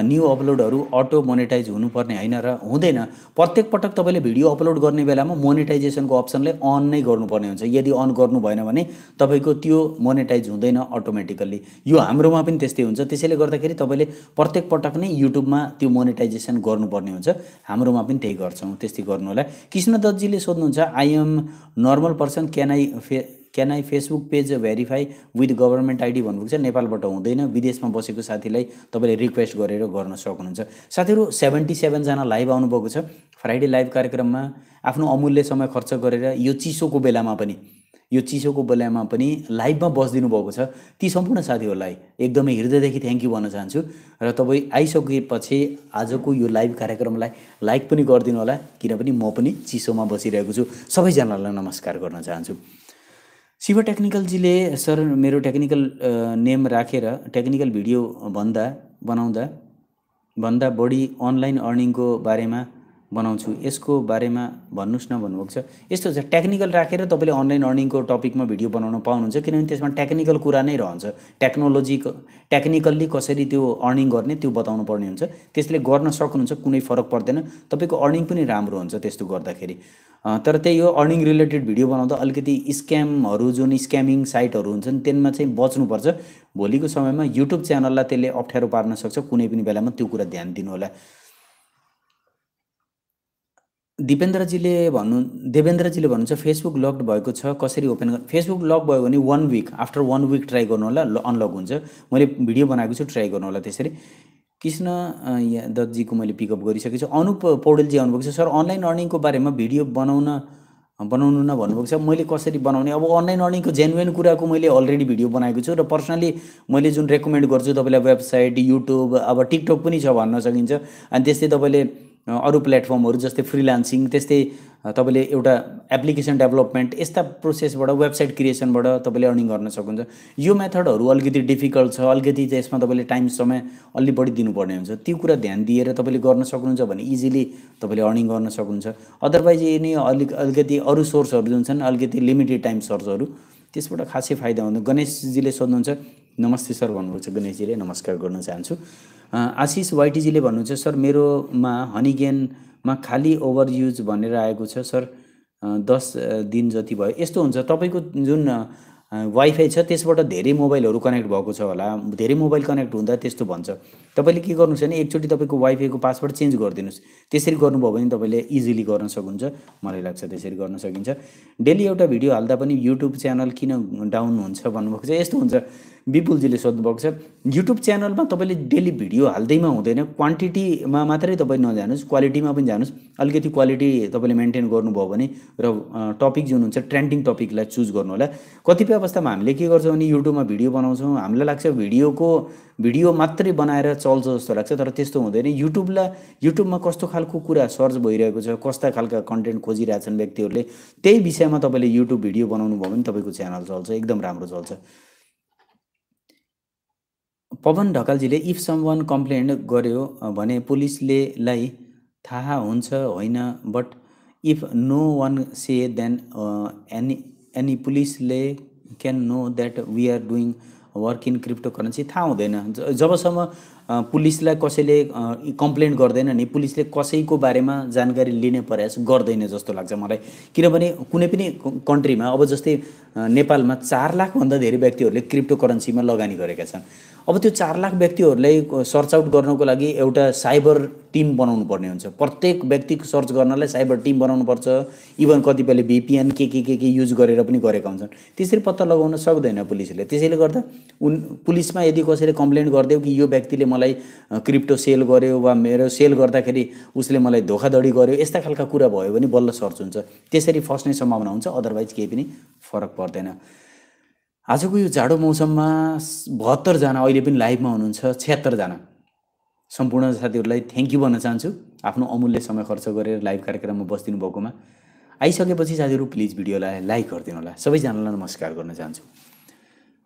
न्यु अपलोडहरू अटो मोनिटाइज हुनुपर्ने होइन र हुँदैन प्रत्येक पटक तपाईँले भिडियो अपलोड गर्ने बेलामा मोनिटाइजेसनको अप्सनलाई अन नै गर्नुपर्ने हुन्छ यदि अन गर्नु भएन भने तपाईँको त्यो मोनिटाइज हुँदैन अटोमेटिकल्ली यो हाम्रोमा पनि त्यस्तै हुन्छ त्यसैले गर्दाखेरि तपाईँले प्रत्येक पटक नै युट्युबमा त्यो मोनिटाइजेसन गर्नुपर्ने हुन्छ हाम्रोमा पनि त्यही गर्छौँ त्यस्तै गर्नु होला कृष्ण दत्तजीले सोध्नुहुन्छ I am normal person can I fa can I Facebook page verify with government ID भन्नुभएको छ नेपालबाट हुँदैन विदेशमा बसेको साथीलाई तपाईँले रिक्वेस्ट गरेर गर्न सक्नुहुन्छ साथीहरू सेभेन्टी सेभेनजना लाइभ आउनुभएको छ फ्राइडे लाइभ कार्यक्रममा आफ्नो अमूल्य समय खर्च गरेर यो चिसोको बेलामा पनि यो चिसोको बेलामा पनि लाइभमा बसिदिनु भएको छ ती सम्पूर्ण साथीहरूलाई एकदमै हृदयदेखि थ्याङ्क यू भन्न चाहन्छु र तपाईँ आइसकेपछि आजको यो लाइभ कार्यक्रमलाई लाइक पनि गरिदिनु होला किनभने म पनि चिसोमा बसिरहेको छु सबैजनालाई नमस्कार गर्न चाहन्छु शिव टेक्निकलजीले सर मेरो टेक्निकल नेम राखेर रा, टेक्निकल भिडियो भन्दा बनाउँदा भन्दा बढी अनलाइन अर्निङको बारेमा बनाउँछु यसको बारेमा भन्नुहोस् न भन्नुभएको छ यस्तो छ टेक्निकल राखेर रा, तपाईँले अनलाइन अर्निङको टपिकमा भिडियो बनाउन पाउनुहुन्छ किनभने त्यसमा टेक्निकल कुरा नै रहन्छ टेक्नोलोजी टेक्निकल्ली कसरी त्यो अर्निङ गर्ने त्यो बताउनु पर्ने हुन्छ त्यसले गर्न सक्नुहुन्छ कुनै फरक पर्दैन तपाईँको अर्निङ पनि राम्रो हुन्छ त्यस्तो गर्दाखेरि तर त्यही हो अर्निङ रिलेटेड भिडियो बनाउँदा अलिकति स्क्यामहरू जुन स्क्यामिङ साइटहरू हुन्छन् त्यसमा चाहिँ बच्नुपर्छ भोलिको समयमा युट्युब च्यानललाई त्यसले अप्ठ्यारो पार्न सक्छ कुनै पनि बेलामा त्यो कुरा ध्यान दिनुहोला दिपेन्द्रजीले भन्नु देवेन्द्रजीले भन्नुहुन्छ फेसबुक लक्ड भएको छ कसरी ओपन गर्नु फेसबुक लक भयो भने one week after one week try गर्नु होला अनलक हुन्छ मैले भिडियो बनाएको छु ट्राई गर्नु होला त्यसरी कृष्ण दत्तजीको मैले पिकअप गरिसकेको छु अनुप पौडेलजी आउनुभएको छ सर अनलाइन अर्निङको बारेमा भिडियो बनाउन बनाउनु न भन्नुभएको छ मैले कसरी बनाउने अब अनलाइन अर्निङको जेन्युन कुराको मैले अलरेडी भिडियो बनाएको छु र पर्सनली मैले जुन रेकमेन्ड गर्छु तपाईँलाई वेबसाइट युट्युब अब टिकटक पनि छ भन्न सकिन्छ अनि त्यस्तै तपाईँले अरू प्लेटफर्महरू जस्तै फ्रिलान्सिङ त्यस्तै तपाईँले एउटा एप्लिकेसन डेभलपमेन्ट यस्ता प्रोसेसबाट वेबसाइट क्रिएसनबाट तपाईँले अर्निङ गर्न सक्नुहुन्छ यो मेथडहरू अलिकति डिफिकल्ट छ अलिकति यसमा तपाईँले टाइम समय अलि बढी दिनुपर्ने हुन्छ त्यो कुरा ध्यान दिएर तपाईँले गर्न सक्नुहुन्छ भने इजिली तपाईँले अर्निङ गर्न सक्नुहुन्छ अदरवाइज यिनी अलिक अलिकति अरू सोर्सहरू जुन छन् अलिकति लिमिटेड टाइम सोर्सहरू त्यसबाट खासै फाइदा हुँदैन गणेशजीले सोध्नुहुन्छ नमस्ते सर भन्नुभएको छ गणेशजीले नमस्कार गर्न चाहन्छु आशिष वाइटीजीले भन्नुहुन्छ सर मेरोमा हनिगेनमा खालि ओभर युज भनेर आएको छ सर दस दिन जति भयो यस्तो हुन्छ तपाईँको जुन वाइफाई छ त्यसबाट धेरै मोबाइलहरू कनेक्ट भएको छ होला धेरै मोबाइल कनेक्ट हुँदा त्यस्तो भन्छ तपाईँले के गर्नुहोस् भने एकचोटि तपाईँको वाइफाईको पासवर्ड चेन्ज गरिदिनुहोस् त्यसरी गर्नुभयो भने तपाईँले इजिली गर्न सक्नुहुन्छ मलाई लाग्छ त्यसरी गर्न सकिन्छ डेली एउटा भिडियो हाल्दा पनि युट्युब च्यानल किन डाउन हुन्छ भन्नुभएको छ यस्तो हुन्छ विपुलजीले सोध्नुभएको छ युट्युब च्यानलमा तपाईँले डेली भिडियो हाल्दैमा हुँदैन क्वान्टिटीमा मात्रै तपाईँ नजानुहोस् क्वालिटीमा पनि जानुहोस् अलिकति क्वालिटी तपाईँले मेन्टेन गर्नुभयो भने र टपिक जुन हुन्छ ट्रेन्डिङ टपिकलाई चुज गर्नु होला कतिपय अवस्थामा हामीले के गर्छौँ भने युट्युबमा भिडियो बनाउँछौँ हामीलाई लाग्छ भिडियोको भिडियो मात्रै बनाएर चल्छ जस्तो लाग्छ तर त्यस्तो हुँदैन युट्युबलाई युट्युबमा कस्तो खालको कुरा सर्च भइरहेको छ कस्ता खालका कन्टेन्ट खोजिरहेछन् व्यक्तिहरूले त्यही विषयमा तपाईँले युट्युब भिडियो बनाउनु भयो भने तपाईँको च्यानल चल्छ एकदम राम्रो चल्छ पवन ढकालजीले इफ सम वान कम्प्लेन गर्यो भने पुलिसले लाई थाहा हुन्छ होइन but if no one say then any any पुलिसले can know that we are doing work in crypto currency थाहा हुँदैन जबसम्म पुलिसलाई कसैले कम्प्लेन गर्दैन नि पुलिसले कसैको बारेमा जानकारी लिने प्रयास गर्दैन जस्तो लाग्छ मलाई किनभने कुनै पनि कन्ट्रीमा अब जस्तै नेपालमा चार लाखभन्दा धेरै व्यक्तिहरूले क्रिप्टो करेन्सीमा लगानी गरेका छन् अब त्यो चार लाख व्यक्तिहरूलाई सर्च आउट गर्नको लागि एउटा साइबर टिम बनाउनु पर्ने हुन्छ प्रत्येक व्यक्ति सर्च गर्नलाई साइबर टिम बनाउनुपर्छ इभन कतिपयले भिपिएन के के के के युज गरेर पनि गरेका हुन्छन् त्यसरी पत्ता लगाउन सक्दैन पुलिसले त्यसैले गर्दा उन पुलिसमा यदि कसैले कम्प्लेन गरिदियो कि यो व्यक्तिले मलाई क्रिप्टो सेल गर्यो वा मेरो सेल गर्दाखेरि उसले मलाई धोकाधडी गर्यो यस्ता खालका कुरा भयो भने बल्ल सर्च हुन्छ त्यसरी फस्ने सम्भावना हुन्छ अदरवाइज केही पनि फरक पर्दैन आजको यो जाडो मौसममा बहत्तरजना अहिले पनि लाइभमा हुनुहुन्छ छ्यात्तरजना सम्पूर्ण साथीहरूलाई थ्याङ्क यू भन्न चाहन्छु आफ्नो अमूल्य समय खर्च गरेर लाइभ कार्यक्रममा बसिदिनु भएकोमा आइसकेपछि साथीहरू प्लिज भिडियोलाई लाइक गरिदिनु होला सबैजनालाई नमस्कार गर्न चाहन्छु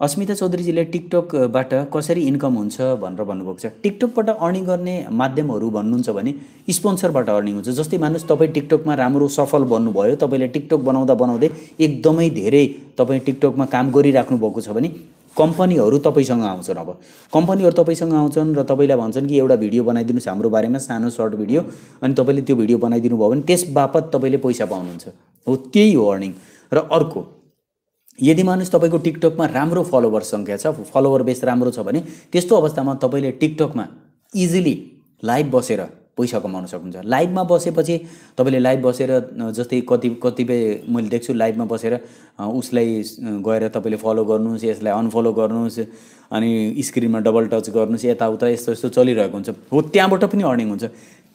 अस्मिता चौधरीजीले टिकटकबाट कसरी इन्कम हुन्छ भनेर भन्नुभएको छ टिकटकबाट अर्निङ गर्ने माध्यमहरू भन्नुहुन्छ भने स्पोन्सरबाट अर्निङ हुन्छ जस्तै मान्नुहोस् तपाईँ टिकटकमा राम्रो सफल बन्नुभयो तपाईँले टिकटक बनाउँदा बनाउँदै एकदमै धेरै तपाईँ टिकटकमा काम गरिराख्नु भएको छ भने कम्पनीहरू तपाईँसँग आउँछन् अब कम्पनीहरू तपाईँसँग आउँछन् र तपाईँलाई भन्छन् कि एउटा भिडियो बनाइदिनुहोस् हाम्रो बारेमा सानो सर्ट भिडियो अनि तपाईँले त्यो भिडियो बनाइदिनु भयो भने त्यस बापत तपाईँले पैसा पाउनुहुन्छ हो त्यही हो अर्निङ र अर्को यदि मानिस तपाईँको टिकटकमा राम्रो फलोवर सङ्ख्या छ फलोवर बेस राम्रो छ भने त्यस्तो अवस्थामा तपाईँले टिकटकमा इजिली लाइभ बसेर पैसा कमाउन सक्नुहुन्छ लाइभमा बसेपछि तपाईँले लाइभ बसेर जस्तै कति कतिपय मैले देख्छु लाइभमा बसेर उसलाई गएर तपाईँले फलो गर्नुहोस् यसलाई अनफलो गर्नुहोस् अनि स्क्रिनमा डबल टच गर्नुहोस् यताउता यस्तो यस्तो चलिरहेको हुन्छ हो त्यहाँबाट पनि अर्निङ हुन्छ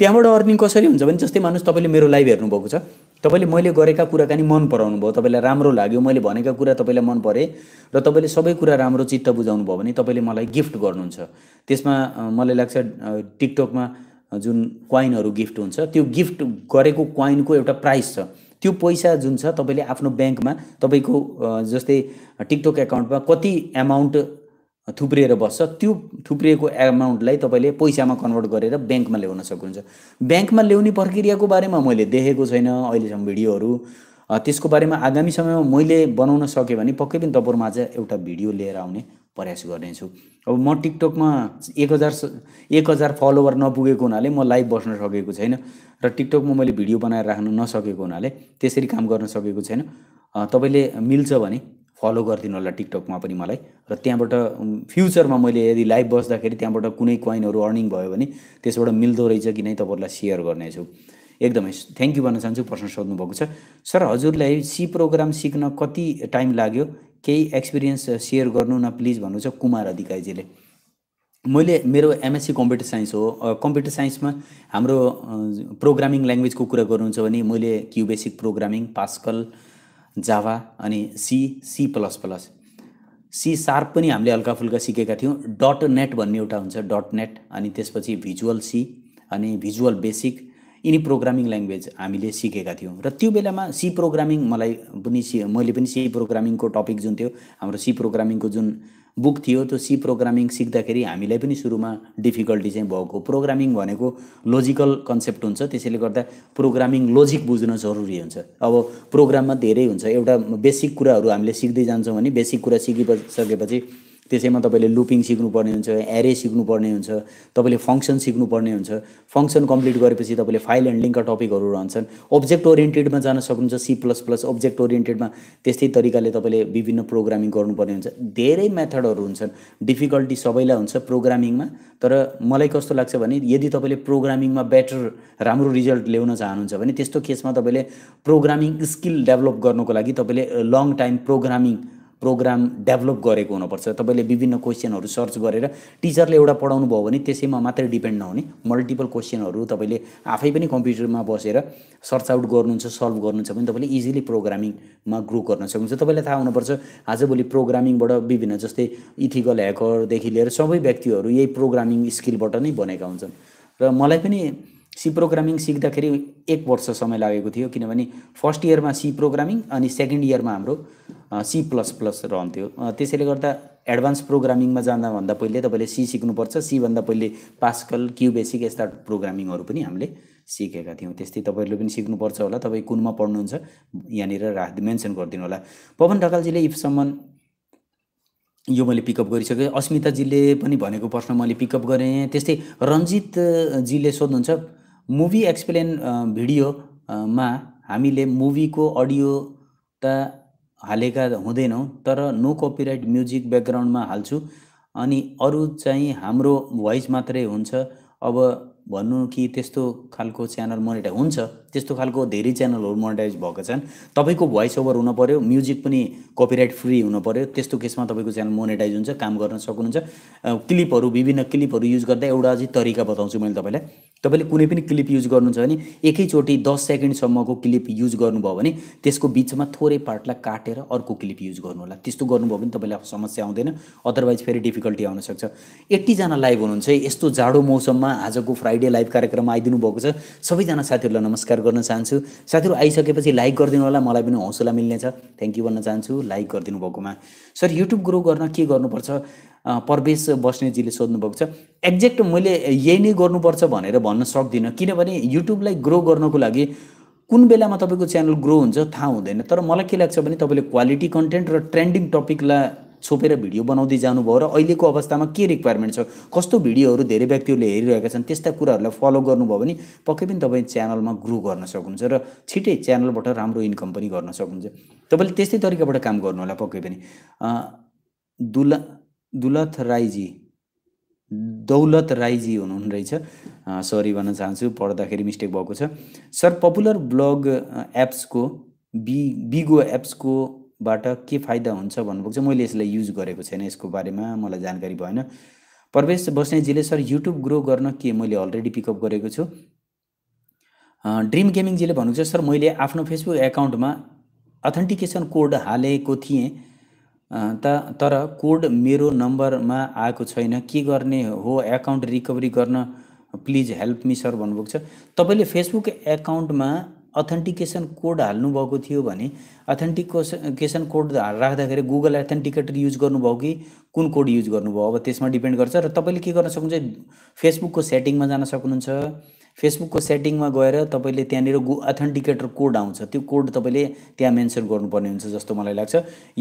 त्यहाँबाट अर्निङ कसरी हुन्छ भने जस्तै मान्नुहोस् तपाईँले मेरो लाइभ हेर्नुभएको छ तपाईँले मैले गरेका कुराकानी मन पराउनु भयो तपाईँलाई राम्रो लाग्यो मैले भनेका कुरा तपाईँलाई मन परे र तपाईँले सबै कुरा राम्रो चित्त बुझाउनु भयो भने तपाईँले मलाई गिफ्ट गर्नुहुन्छ त्यसमा मलाई लाग्छ टिकटकमा जुन क्वाइनहरू गिफ्ट हुन्छ त्यो गिफ्ट गरेको क्वाइनको एउटा प्राइस छ त्यो पैसा जुन छ तपाईँले आफ्नो ब्याङ्कमा तपाईँको जस्तै टिकटक एकाउन्टमा कति एमाउन्ट थुप्रिएर बस्छ त्यो थुप्रिएको एमाउन्टलाई तपाईँले पैसामा कन्भर्ट गरेर ब्याङ्कमा ल्याउन सक्नुहुन्छ ब्याङ्कमा ल्याउने प्रक्रियाको बारेमा मैले देखेको छैन अहिलेसम्म भिडियोहरू त्यसको बारेमा आगामी समयमा मैले बनाउन सकेँ भने पक्कै पनि तपाईँहरूमा आज एउटा भिडियो लिएर आउने प्रयास गर्नेछु अब म टिकटकमा एक हजार एक हजार फलोवर नपुगेको हुनाले म लाइभ बस्न सकेको छैन र टिकटकमा मैले भिडियो बनाएर राख्न नसकेको हुनाले त्यसरी काम गर्न सकेको छैन तपाईँले मिल्छ भने फलो गरिदिनु होला टिकटकमा पनि मलाई र त्यहाँबाट फ्युचरमा मैले यदि लाइभ बस्दाखेरि त्यहाँबाट कुनै कोइनहरू अर्निङ भयो भने त्यसबाट मिल्दो रहेछ कि नै तपाईँहरूलाई सेयर गर्नेछु एकदमै थ्याङ्क यू भन्न चाहन्छु प्रश्न सोध्नु भएको छ सर हजुरलाई सी प्रोग्राम सिक्न कति टाइम लाग्यो केही एक्सपिरियन्स सेयर गर्नु न प्लिज भन्नु छ कुमार अधिकारीजीले मैले मेरो एमएससी कम्प्युटर साइन्स हो कम्प्युटर साइन्समा हाम्रो प्रोग्रामिङ ल्याङ्ग्वेजको कुरा गर्नुहुन्छ भने मैले क्युबेसिक प्रोग्रामिङ पास्कल जाभा अनि C C plus plus C sharp पनि हामीले हल्का फुल्का सिकेका थियौँ डट नेट भन्ने एउटा हुन्छ डट नेट अनि त्यसपछि भिजुअल सी अनि भिजुअल बेसिक यिनी प्रोग्रामिङ ल्याङ्ग्वेज हामीले सिकेका थियौँ र त्यो बेलामा सी प्रोग्रामिङ मलाई पनि सि मैले पनि सी प्रोग्रामिङको टपिक जुन थियो हाम्रो सी प्रोग्रामिङको जुन बुक थियो त्यो सी प्रोग्रामिङ सिक्दाखेरि हामीलाई पनि सुरुमा डिफिकल्टी चाहिँ भएको प्रोग्रामिङ भनेको लोजिकल कन्सेप्ट हुन्छ त्यसैले गर्दा प्रोग्रामिङ लोजिक बुझ्न जरुरी हुन्छ अब प्रोग्राममा धेरै हुन्छ एउटा बेसिक कुराहरू हामीले सिक्दै जान्छौँ भने बेसिक कुरा सिकिसकेपछि त्यसैमा तपाईँले लुपिङ सिक्नुपर्ने हुन्छ एरे सिक्नुपर्ने हुन्छ तपाईँले फङ्सन सिक्नुपर्ने हुन्छ फङ्सन कम्प्लिट गरेपछि तपाईँले फाइल ह्यान्डलिङका टपिकहरू रहन्छन् अब्जेक्ट ओरिएन्टेडमा जान सक्नुहुन्छ सी प्लस प्लस अब्जेक्ट ओरिएन्टेडमा त्यस्तै तरिकाले तपाईँले विभिन्न प्रोग्रामिङ गर्नुपर्ने हुन्छ धेरै मेथडहरू हुन्छन् डिफिकल्टी सबैलाई हुन्छ प्रोग्रामिङमा तर मलाई कस्तो लाग्छ भने यदि तपाईँले प्रोग्रामिङमा बेटर राम्रो रिजल्ट ल्याउन चाहनुहुन्छ भने त्यस्तो केसमा तपाईँले प्रोग्रामिङ स्किल डेभलप गर्नुको लागि तपाईँले long time programming program develop गरेको हुनुपर्छ तपाईँले विभिन्न क्वेसनहरू सर्च गरेर टिचरले एउटा पढाउनु भयो भने त्यसैमा मात्रै डिपेन्ड नहुने मल्टिपल क्वेसनहरू तपाईँले आफै पनि कम्प्युटरमा बसेर सर्च आउट गर्नुहुन्छ सल्भ गर्नुहुन्छ भने तपाईँले इजिली प्रोग्रामिङमा ग्रो गर्न सक्नुहुन्छ तपाईँलाई थाहा हुनुपर्छ आजभोलि प्रोग्रामिङबाट विभिन्न जस्तै इथिकल ह्याकरदेखि लिएर सबै व्यक्तिहरू यही प्रोग्रामिङ स्किलबाट नै बनेका हुन्छन् र मलाई पनि सी प्रोग्रामिङ सिक्दाखेरि एक वर्ष समय लागेको थियो किनभने फर्स्ट इयरमा सी प्रोग्रामिङ अनि सेकेन्ड इयरमा हाम्रो सी प्लस प्लस रहन्थ्यो त्यसैले गर्दा एडभान्स प्रोग्रामिङमा जाँदाभन्दा पहिले तपाईँले सी सिक्नुपर्छ सीभन्दा पहिले पास्कल क्युबेसिक यस्ता प्रोग्रामिङहरू पनि हामीले सिकेका थियौँ त्यस्तै तपाईँहरूले पनि सिक्नुपर्छ होला तपाईँ कुनमा पढ्नुहुन्छ यहाँनिर राख मेन्सन गरिदिनु होला पवन ढकालजीले इफसम्म यो मैले पिकअप गरिसकेँ अस्मिताजीले पनि भनेको प्रश्न मैले पिकअप गरेँ त्यस्तै रन्जितजीले सोध्नुहुन्छ मुभी एक्सप्लेन भिडियोमा हामीले मुभीको अडियो त हालेका हुँदैनौँ तर नो कपिराइट म्युजिक ब्याकग्राउन्डमा हाल्छु अनि अरू चाहिँ हाम्रो भोइस मात्रै हुन्छ अब भन्नु कि त्यस्तो खालको च्यानल मोनिटाइज हुन्छ त्यस्तो खालको धेरै च्यानलहरू मोनिटाइज भएको छन् तपाईँको भोइस ओभर हुनु पऱ्यो म्युजिक पनि कपिराइट फ्री हुनु पऱ्यो त्यस्तो केसमा तपाईँको च्यानल मोनिटाइज हुन्छ काम गर्न सक्नुहुन्छ क्लिपहरू विभिन्न क्लिपहरू युज गर्दा एउटा अझै तरिका बताउँछु मैले तपाईँलाई तपाईँले कुनै पनि क्लिप युज गर्नुहुन्छ भने एकैचोटि दस सेकेन्डसम्मको क्लिप युज गर्नुभयो भने त्यसको बिचमा थोरै पार्टलाई काटेर अर्को क्लिप युज गर्नु होला त्यस्तो गर्नुभयो भने तपाईँलाई समस्या आउँदैन अदरवाइज फेरि डिफिकल्टी आउनसक्छ यतिजना लाइभ हुनुहुन्छ यस्तो जाडो मौसममा आजको आइडिया लाइभ कार्यक्रममा आइदिनु भएको छ सबैजना साथीहरूलाई नमस्कार गर्न चाहन्छु साथीहरू आइसकेपछि लाइक गरिदिनु होला मलाई पनि हौसला मिल्नेछ थ्याङ्क यू भन्न चाहन्छु लाइक गरिदिनु भएकोमा सर युट्युब ग्रो गर्न के गर्नुपर्छ परवेश बस्नेतजीले सोध्नुभएको छ एक्ज्याक्ट मैले यही नै गर्नुपर्छ भनेर भन्न सक्दिनँ किनभने युट्युबलाई ग्रो गर्नको लागि कुन बेलामा तपाईँको च्यानल ग्रो हुन्छ थाहा हुँदैन तर मलाई के लाग्छ भने तपाईँले क्वालिटी कन्टेन्ट र ट्रेन्डिङ टपिकलाई छोपेर भिडियो बनाउँदै जानुभयो र अहिलेको अवस्थामा के रिक्वायरमेन्ट छ कस्तो भिडियोहरू धेरै व्यक्तिहरूले हेरिरहेका छन् त्यस्ता कुराहरूलाई फलो गर्नुभयो भने पक्कै पनि तपाईँ च्यानलमा ग्रो गर्न सक्नुहुन्छ र छिटै च्यानलबाट राम्रो इन्कम पनि गर्न सक्नुहुन्छ तपाईँले त्यस्तै तरिकाबाट काम गर्नु होला पक्कै पनि दुला दुलथ राईजी दौलत राईजी हुनुहुन्न रहेछ सरी भन्न चाहन्छु पढ्दाखेरि मिस्टेक भएको छ सर पपुलर ब्लग एप्सको बि बिगो एप्सको बाट के फाइदा हुन्छ भन्नुभएको छ मैले यसलाई युज गरेको छैन यसको बारेमा मलाई जानकारी भएन प्रवेश बस्नेजीले सर युट्युब ग्रो गर्न के मैले अलरेडी पिकअप गरेको छु ड्रिम गेमिङजीले भन्नुहुन्छ सर मैले आफ्नो फेसबुक एकाउन्टमा अथेन्टिकेसन कोड हालेको थिएँ त तर कोड मेरो नम्बरमा आएको छैन के गर्ने हो एकाउन्ट रिकभरी गर्न प्लिज हेल्प मी सर भन्नुभएको छ तपाईँले फेसबुक एकाउन्टमा अथेन्टिकेसन कोड हाल्नुभएको थियो भने अथेन्टिकेसन कोड राख्दाखेरि गुगल एथेन्टिकेटर युज गर्नुभयो कि कुन कोड युज गर्नुभयो अब त्यसमा डिपेन्ड गर्छ र तपाईँले के गर्न सक्नुहुन्छ फेसबुकको सेटिङमा जान सक्नुहुन्छ फेसबुकको सेटिङमा गएर तपाईँले त्यहाँनिर गु अथेन्टिकेटर कोड आउँछ त्यो कोड तपाईँले त्यहाँ मेन्सन गर्नुपर्ने हुन्छ जस्तो मलाई लाग्छ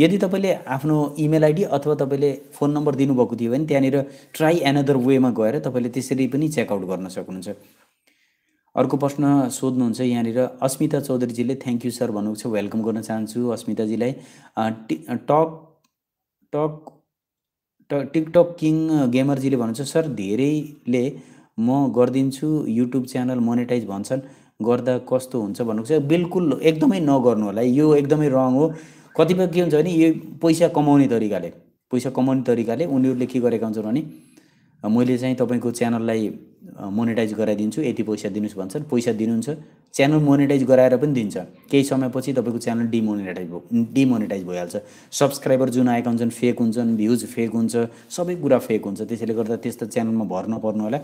यदि तपाईँले आफ्नो इमेल आइडी अथवा तपाईँले फोन नम्बर दिनुभएको थियो भने त्यहाँनिर ट्राई एनदर वेमा गएर तपाईँले त्यसरी पनि चेकआउट गर्न सक्नुहुन्छ अर्को प्रश्न सोध्नुहुन्छ यहाँनिर अस्मिता चौधरीजीले थ्याङ्क यू सर छ वेलकम गर्न चाहन्छु अस्मिताजीलाई tik tok tok TikTok king गेमरजीले भन्नुहुन्छ सर धेरैले म गरिदिन्छु युट्युब च्यानल मोनिटाइज भन्छन् गर्दा कस्तो हुन्छ भन्नुहुन्छ बिल्कुल एकदमै नगर्नु होला यो एकदमै रङ हो कतिपय के हुन्छ भने यो पैसा कमाउने तरिकाले पैसा कमाउने तरिकाले उनीहरूले के गरेका हुन्छन् भने मैले चाहिँ तपाईँको च्यानललाई मोनिटाइज गराइदिन्छु यति पैसा दिनुहोस् भन्छन् पैसा दिनुहुन्छ च्यानल मोनिटाइज गराएर पनि दिन्छ केही समयपछि तपाईँको च्यानल डिमोनिटाइज भयो डिमोनिटाइज भइहाल्छ सब्सक्राइबर जुन आएका हुन्छन् फेक हुन्छन् भ्युज फेक हुन्छ सबै कुरा फेक हुन्छ त्यसैले गर्दा त्यस्तो च्यानलमा भर नपर्नु होला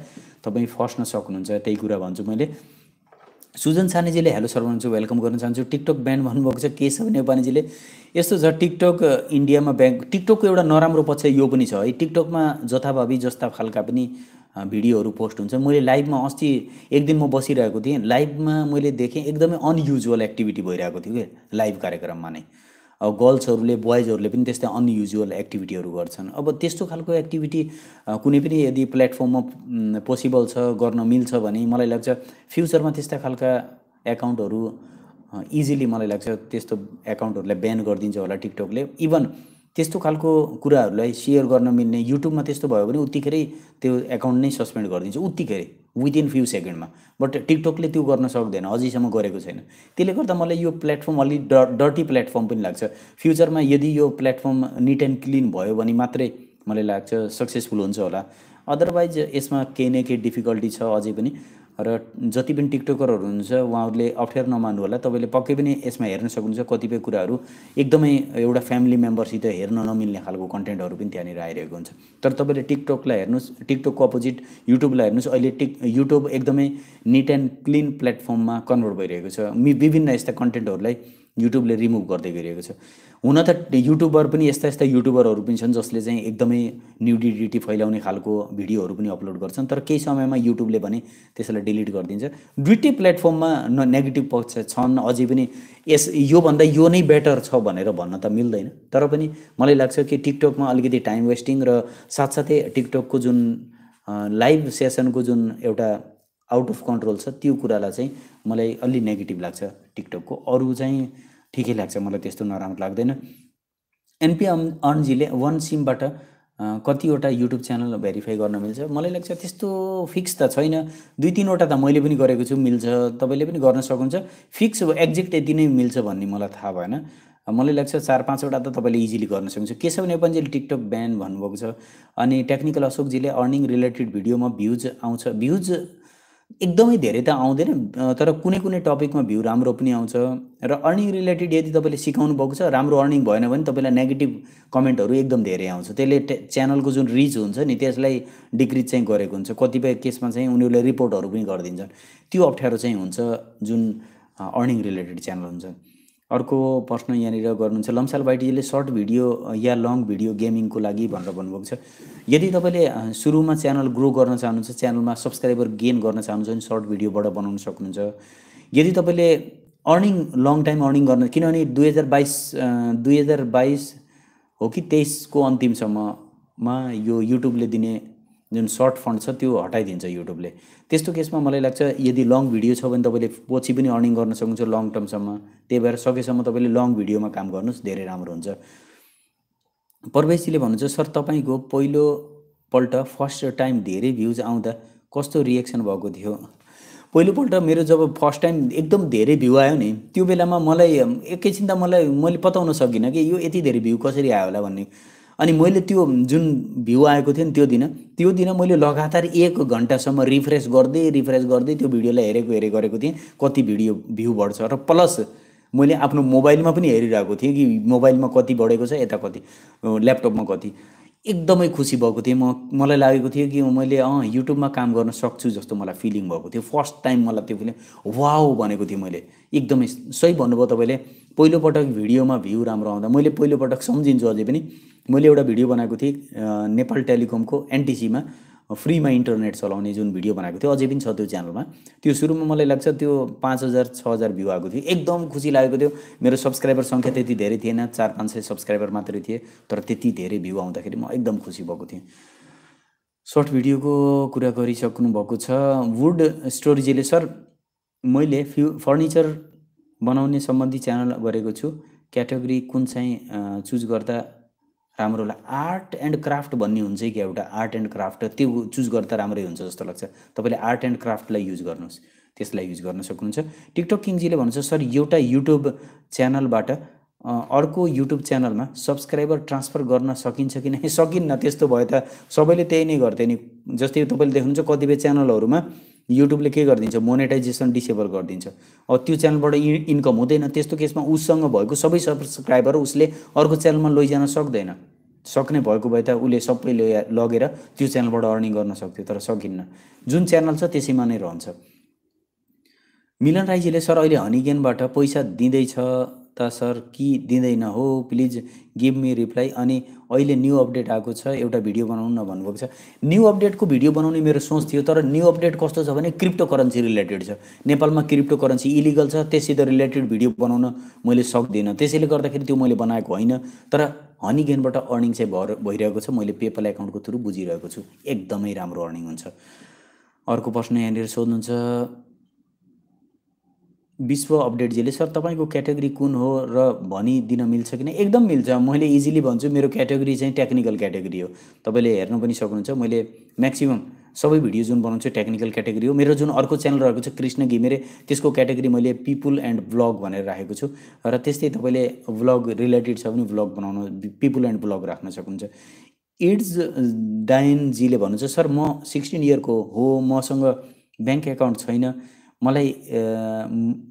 तपाईँ फस्न सक्नुहुन्छ त्यही कुरा भन्छु मैले सुजन सानेजीले हेलो सर भन्छु वेलकम गर्न चाहन्छु टिकटक ब्यान्ड भन्नुभएको छ केशव नेपालीजीले यस्तो छ टिकटक इन्डियामा ब्याङ्क टिकटकको एउटा नराम्रो पक्ष यो पनि छ है टिकटकमा जथाभावी जस्ता खालका पनि भिडियोहरू पोस्ट हुन्छ मैले लाइभमा अस्ति एक दिन म बसिरहेको थिएँ लाइभमा मैले देखेँ एकदमै अनयुजुअल एक्टिभिटी भइरहेको थियो कि लाइभ कार्यक्रममा नै अब गर्ल्सहरूले बोइजहरूले पनि त्यस्तै अनयुजुअल एक्टिभिटीहरू गर्छन् अब त्यस्तो खालको एक्टिभिटी कुनै पनि यदि प्लेटफर्ममा पोसिबल छ गर्न मिल्छ भने मलाई लाग्छ फ्युचरमा त्यस्ता खालका एकाउन्टहरू इजिली मलाई लाग्छ त्यस्तो एकाउन्टहरूलाई ब्यान गरिदिन्छ होला टिकटकले इभन त्यस्तो खालको कुराहरूलाई सेयर गर्न मिल्ने युट्युबमा त्यस्तो भयो भने उत्तिखेरै त्यो एकाउन्ट नै सस्पेन्ड गरिदिन्छ उत्तिखेरै विदिन फ्यु सेकेन्डमा बट टिकटकले त्यो गर्न सक्दैन अझैसम्म गरेको छैन त्यसले गर्दा मलाई यो प्लेटफर्म अलिक ड डर्टी प्लेटफर्म पनि लाग्छ फ्युचरमा यदि यो प्लेटफर्म निट एन्ड क्लिन भयो भने मात्रै मलाई लाग्छ सक्सेसफुल हुन्छ होला अदरवाइज यसमा केही न केही डिफिकल्टी छ अझै पनि र जति पनि टिकटकरहरू हुनुहुन्छ उहाँहरूले अप्ठ्यारो नमान्नु होला तपाईँले पक्कै पनि यसमा हेर्न सक्नुहुन्छ कतिपय कुराहरू एकदमै एउटा फ्यामिली मेम्बरसित हेर्न नमिल्ने खालको कन्टेन्टहरू पनि त्यहाँनिर आइरहेको हुन्छ तर तपाईँले टिकटकलाई हेर्नुहोस् टिकटकको अपोजिट युट्युबलाई हेर्नुहोस् अहिले टिक युट्युब एकदमै निट एन्ड क्लिन प्लेटफर्ममा कन्भर्ट भइरहेको छ विभिन्न यस्ता कन्टेन्टहरूलाई युट्युबले रिमुभ गर्दै गइरहेको छ हुन त युट्युबर पनि यस्ता यस्ता युट्युबरहरू पनि छन् जसले चाहिँ एकदमै न्युडिडिटी फैलाउने खालको भिडियोहरू पनि अपलोड गर्छन् तर केही समयमा युट्युबले भने त्यसलाई डिलिट गरिदिन्छ दुइटै प्लेटफर्ममा न नेगेटिभ पक्ष छन् अझै पनि यस योभन्दा यो नै बेटर छ भनेर भन्न त मिल्दैन तर पनि मलाई लाग्छ कि टिकटकमा अलिकति टाइम वेस्टिङ र साथसाथै टिकटकको जुन लाइभ सेसनको जुन एउटा आउट अफ कन्ट्रोल छ त्यो कुरालाई चाहिँ मलाई अलि नेगेटिभ लाग्छ टिकटकको अरू चाहिँ ठिकै लाग्छ मलाई त्यस्तो नराम्रो लाग्दैन एनपी अर्नजीले वान सिमबाट कतिवटा युट्युब च्यानल भेरिफाई गर्न मिल्छ मलाई लाग्छ त्यस्तो फिक्स त छैन दुई तिनवटा त मैले पनि गरेको छु मिल्छ तपाईँले पनि गर्न सक्नुहुन्छ फिक्स अब एक्ज्याक्ट यति नै मिल्छ भन्ने मलाई थाहा भएन मलाई लाग्छ चार पाँचवटा त तपाईँले इजिली गर्न सक्नुहुन्छ केशव नेपालजीले टिकटक ब्यान भन्नुभएको छ अनि टेक्निकल अशोकजीले अर्निङ रिलेटेड भिडियोमा भ्युज आउँछ भ्युज एकदमै धेरै त आउँदैन तर कुनै कुनै टपिकमा भ्यू राम्रो पनि आउँछ र अर्निङ रिलेटेड यदि तपाईँले सिकाउनु भएको छ राम्रो अर्निङ भएन भने तपाईँलाई नेगेटिभ कमेन्टहरू एकदम धेरै आउँछ त्यसले च्यानलको जुन रिच हुन्छ नि त्यसलाई डिक्रिज चाहिँ गरेको हुन्छ कतिपय केसमा चाहिँ उनीहरूले रिपोर्टहरू पनि गरिदिन्छन् त्यो अप्ठ्यारो चाहिँ हुन्छ जुन अर्निङ रिलेटेड च्यानल हुन्छ अर्को प्रश्न यहाँनिर गर्नुहुन्छ लम्साल भाइटीजीले सर्ट भिडियो या लङ भिडियो गेमिङको लागि भनेर भन्नुभएको छ यदि तपाईँले सुरुमा च्यानल ग्रो गर्न चाहनुहुन्छ च्यानलमा सब्सक्राइबर गेन गर्न चाहनुहुन्छ भने सर्ट भिडियोबाट बनाउन सक्नुहुन्छ यदि तपाईँले अर्निङ लङ टाइम अर्निङ गर्न किनभने दुई हजार बाइस दुई हजार बाइस हो कि तेइसको अन्तिमसम्ममा यो युट्युबले दिने जुन सर्ट फन्ड छ त्यो हटाइदिन्छ युट्युबले त्यस्तो केसमा मलाई लाग्छ यदि लङ भिडियो छ भने तपाईँले पछि पनि अर्निङ गर्न सक्नुहुन्छ लङ टर्मसम्म त्यही भएर सकेसम्म तपाईँले लङ भिडियोमा काम गर्नुहोस् धेरै राम्रो हुन्छ प्रवेशजीले भन्नुहुन्छ सर तपाईँको पहिलोपल्ट फर्स्ट टाइम धेरै भ्युज आउँदा कस्तो रिएक्सन भएको थियो पहिलोपल्ट मेरो जब फर्स्ट टाइम एकदम धेरै भ्यू आयो नि त्यो बेलामा मलाई एकैछिन त मलाई मैले पताउन सकिनँ कि यो यति धेरै भ्यू कसरी आयो होला भन्ने अनि मैले त्यो जुन भ्यू आएको थियो नि त्यो दिन त्यो दिन मैले लगातार एक घन्टासम्म रिफ्रेस गर्दै रिफ्रेस गर्दै त्यो भिडियोलाई हेरेको हेरेको गरेको थिएँ कति भिडियो भ्यू बढ्छ र प्लस मैले आफ्नो मोबाइलमा पनि हेरिरहेको थिएँ कि मोबाइलमा कति बढेको छ यता कति ल्यापटपमा कति एकदमै खुसी भएको थिएँ म मलाई लागेको थियो कि मैले अँ युट्युबमा काम गर्न सक्छु जस्तो मलाई फिलिङ भएको थियो फर्स्ट टाइम मलाई त्यो फिलिङ वाउ भनेको थिएँ मैले एकदमै सही भन्नुभयो तपाईँले पहिलोपटक भिडियोमा भ्यू राम्रो आउँदा मैले पहिलोपटक सम्झिन्छु अझै पनि मैले एउटा भिडियो बनाएको थिएँ नेपाल टेलिकमको एनटिसीमा फ्रीमा इन्टरनेट चलाउने जुन भिडियो बनाएको थियो अझै पनि छ त्यो च्यानलमा त्यो सुरुमा मलाई लाग्छ त्यो पाँच हजार छ हजार भ्यू आएको थियो एकदम खुसी लागेको थियो मेरो सब्सक्राइबर सङ्ख्या त्यति धेरै थिएन चार पाँच सय सब्सक्राइबर मात्रै थिए तर त्यति धेरै भ्यू आउँदाखेरि म एकदम खुसी भएको थिएँ सर्ट भिडियोको कुरा गरिसक्नु भएको छ वुड स्टोरेजीले सर मैले फ्यु फर्निचर बनाउने सम्बन्धी च्यानल गरेको छु क्याटेगोरी कुन चाहिँ चुज गर्दा राम्रो होला आर्ट एन्ड क्राफ्ट भन्ने हुन्छ कि एउटा आर्ट एन्ड क्राफ्ट त्यो चुज गर्दा राम्रै हुन्छ जस्तो लाग्छ तपाईँले आर्ट एन्ड क्राफ्टलाई युज गर्नुहोस् त्यसलाई युज गर्न सक्नुहुन्छ टिकटक किङजीले भन्छ सर एउटा युट्युब च्यानलबाट अर्को युट्युब च्यानलमा सब्सक्राइबर ट्रान्सफर गर्न सकिन्छ कि नै सकिन्न त्यस्तो भए त सबैले त्यही नै गर्थे नि जस्तै तपाईँले देख्नुहुन्छ कतिपय च्यानलहरूमा युट्युबले के गरिदिन्छ मोनेटाइजेसन डिसेबल गरिदिन्छ अब त्यो च्यानलबाट इन्कम हुँदैन त्यस्तो केसमा उसँग भएको सबै सब्सक्राइबर उसले अर्को च्यानलमा लैजान सक्दैन सक्ने भएको भए त उसले सबै लगेर त्यो च्यानलबाट अर्निङ गर्न सक्थ्यो तर सकिन्न जुन च्यानल छ त्यसैमा नै रहन्छ मिलन राईजीले सर अहिले हनिगेनबाट पैसा दिँदैछ त सर कि दिँदैन हो प्लिज गिभ मी रिप्लाई अनि अहिले न्यू अपडेट आएको छ एउटा भिडियो बनाउनु न भन्नुभएको छ न्यू अपडेटको भिडियो बनाउने मेरो सोच थियो तर न्यू अपडेट कस्तो छ भने क्रिप्टो करेन्सी रिलेटेड छ नेपालमा क्रिप्टो करेन्सी इलिगल छ त्यससित रिलेटेड भिडियो बनाउन मैले सक्दिनँ त्यसैले गर्दाखेरि त्यो मैले बनाएको होइन तर हनी गेनबाट अर्निङ चाहिँ भएर भइरहेको छ मैले पेपल एकाउन्टको थ्रु बुझिरहेको छु एकदमै राम्रो अर्निङ हुन्छ अर्को प्रश्न यहाँनिर सोध्नुहुन्छ विश्व अपडेटजीले सर तपाईँको क्याटेगोरी कुन हो र भनिदिन मिल्छ कि किन एकदम मिल्छ मैले इजिली भन्छु मेरो क्याटेगोरी चाहिँ टेक्निकल क्याटेगोरी हो तपाईँले हेर्नु पनि सक्नुहुन्छ मैले म्याक्सिमम् सबै भिडियो जुन बनाउँछु टेक्निकल क्याटेगोरी हो मेरो जुन अर्को च्यानल रहेको छ कृष्ण घिमिरे त्यसको क्याटेगोरी मैले पिपुल एन्ड ब्लग भनेर राखेको छु र त्यस्तै तपाईँले ब्लग रिलेटेड छ भने ब्लग बनाउनु पिपुल एन्ड ब्लग राख्न सक्नुहुन्छ इड्स डायनजीले भन्नुहुन्छ सर म सिक्सटिन इयरको हो मसँग ब्याङ्क एकाउन्ट छैन मलाई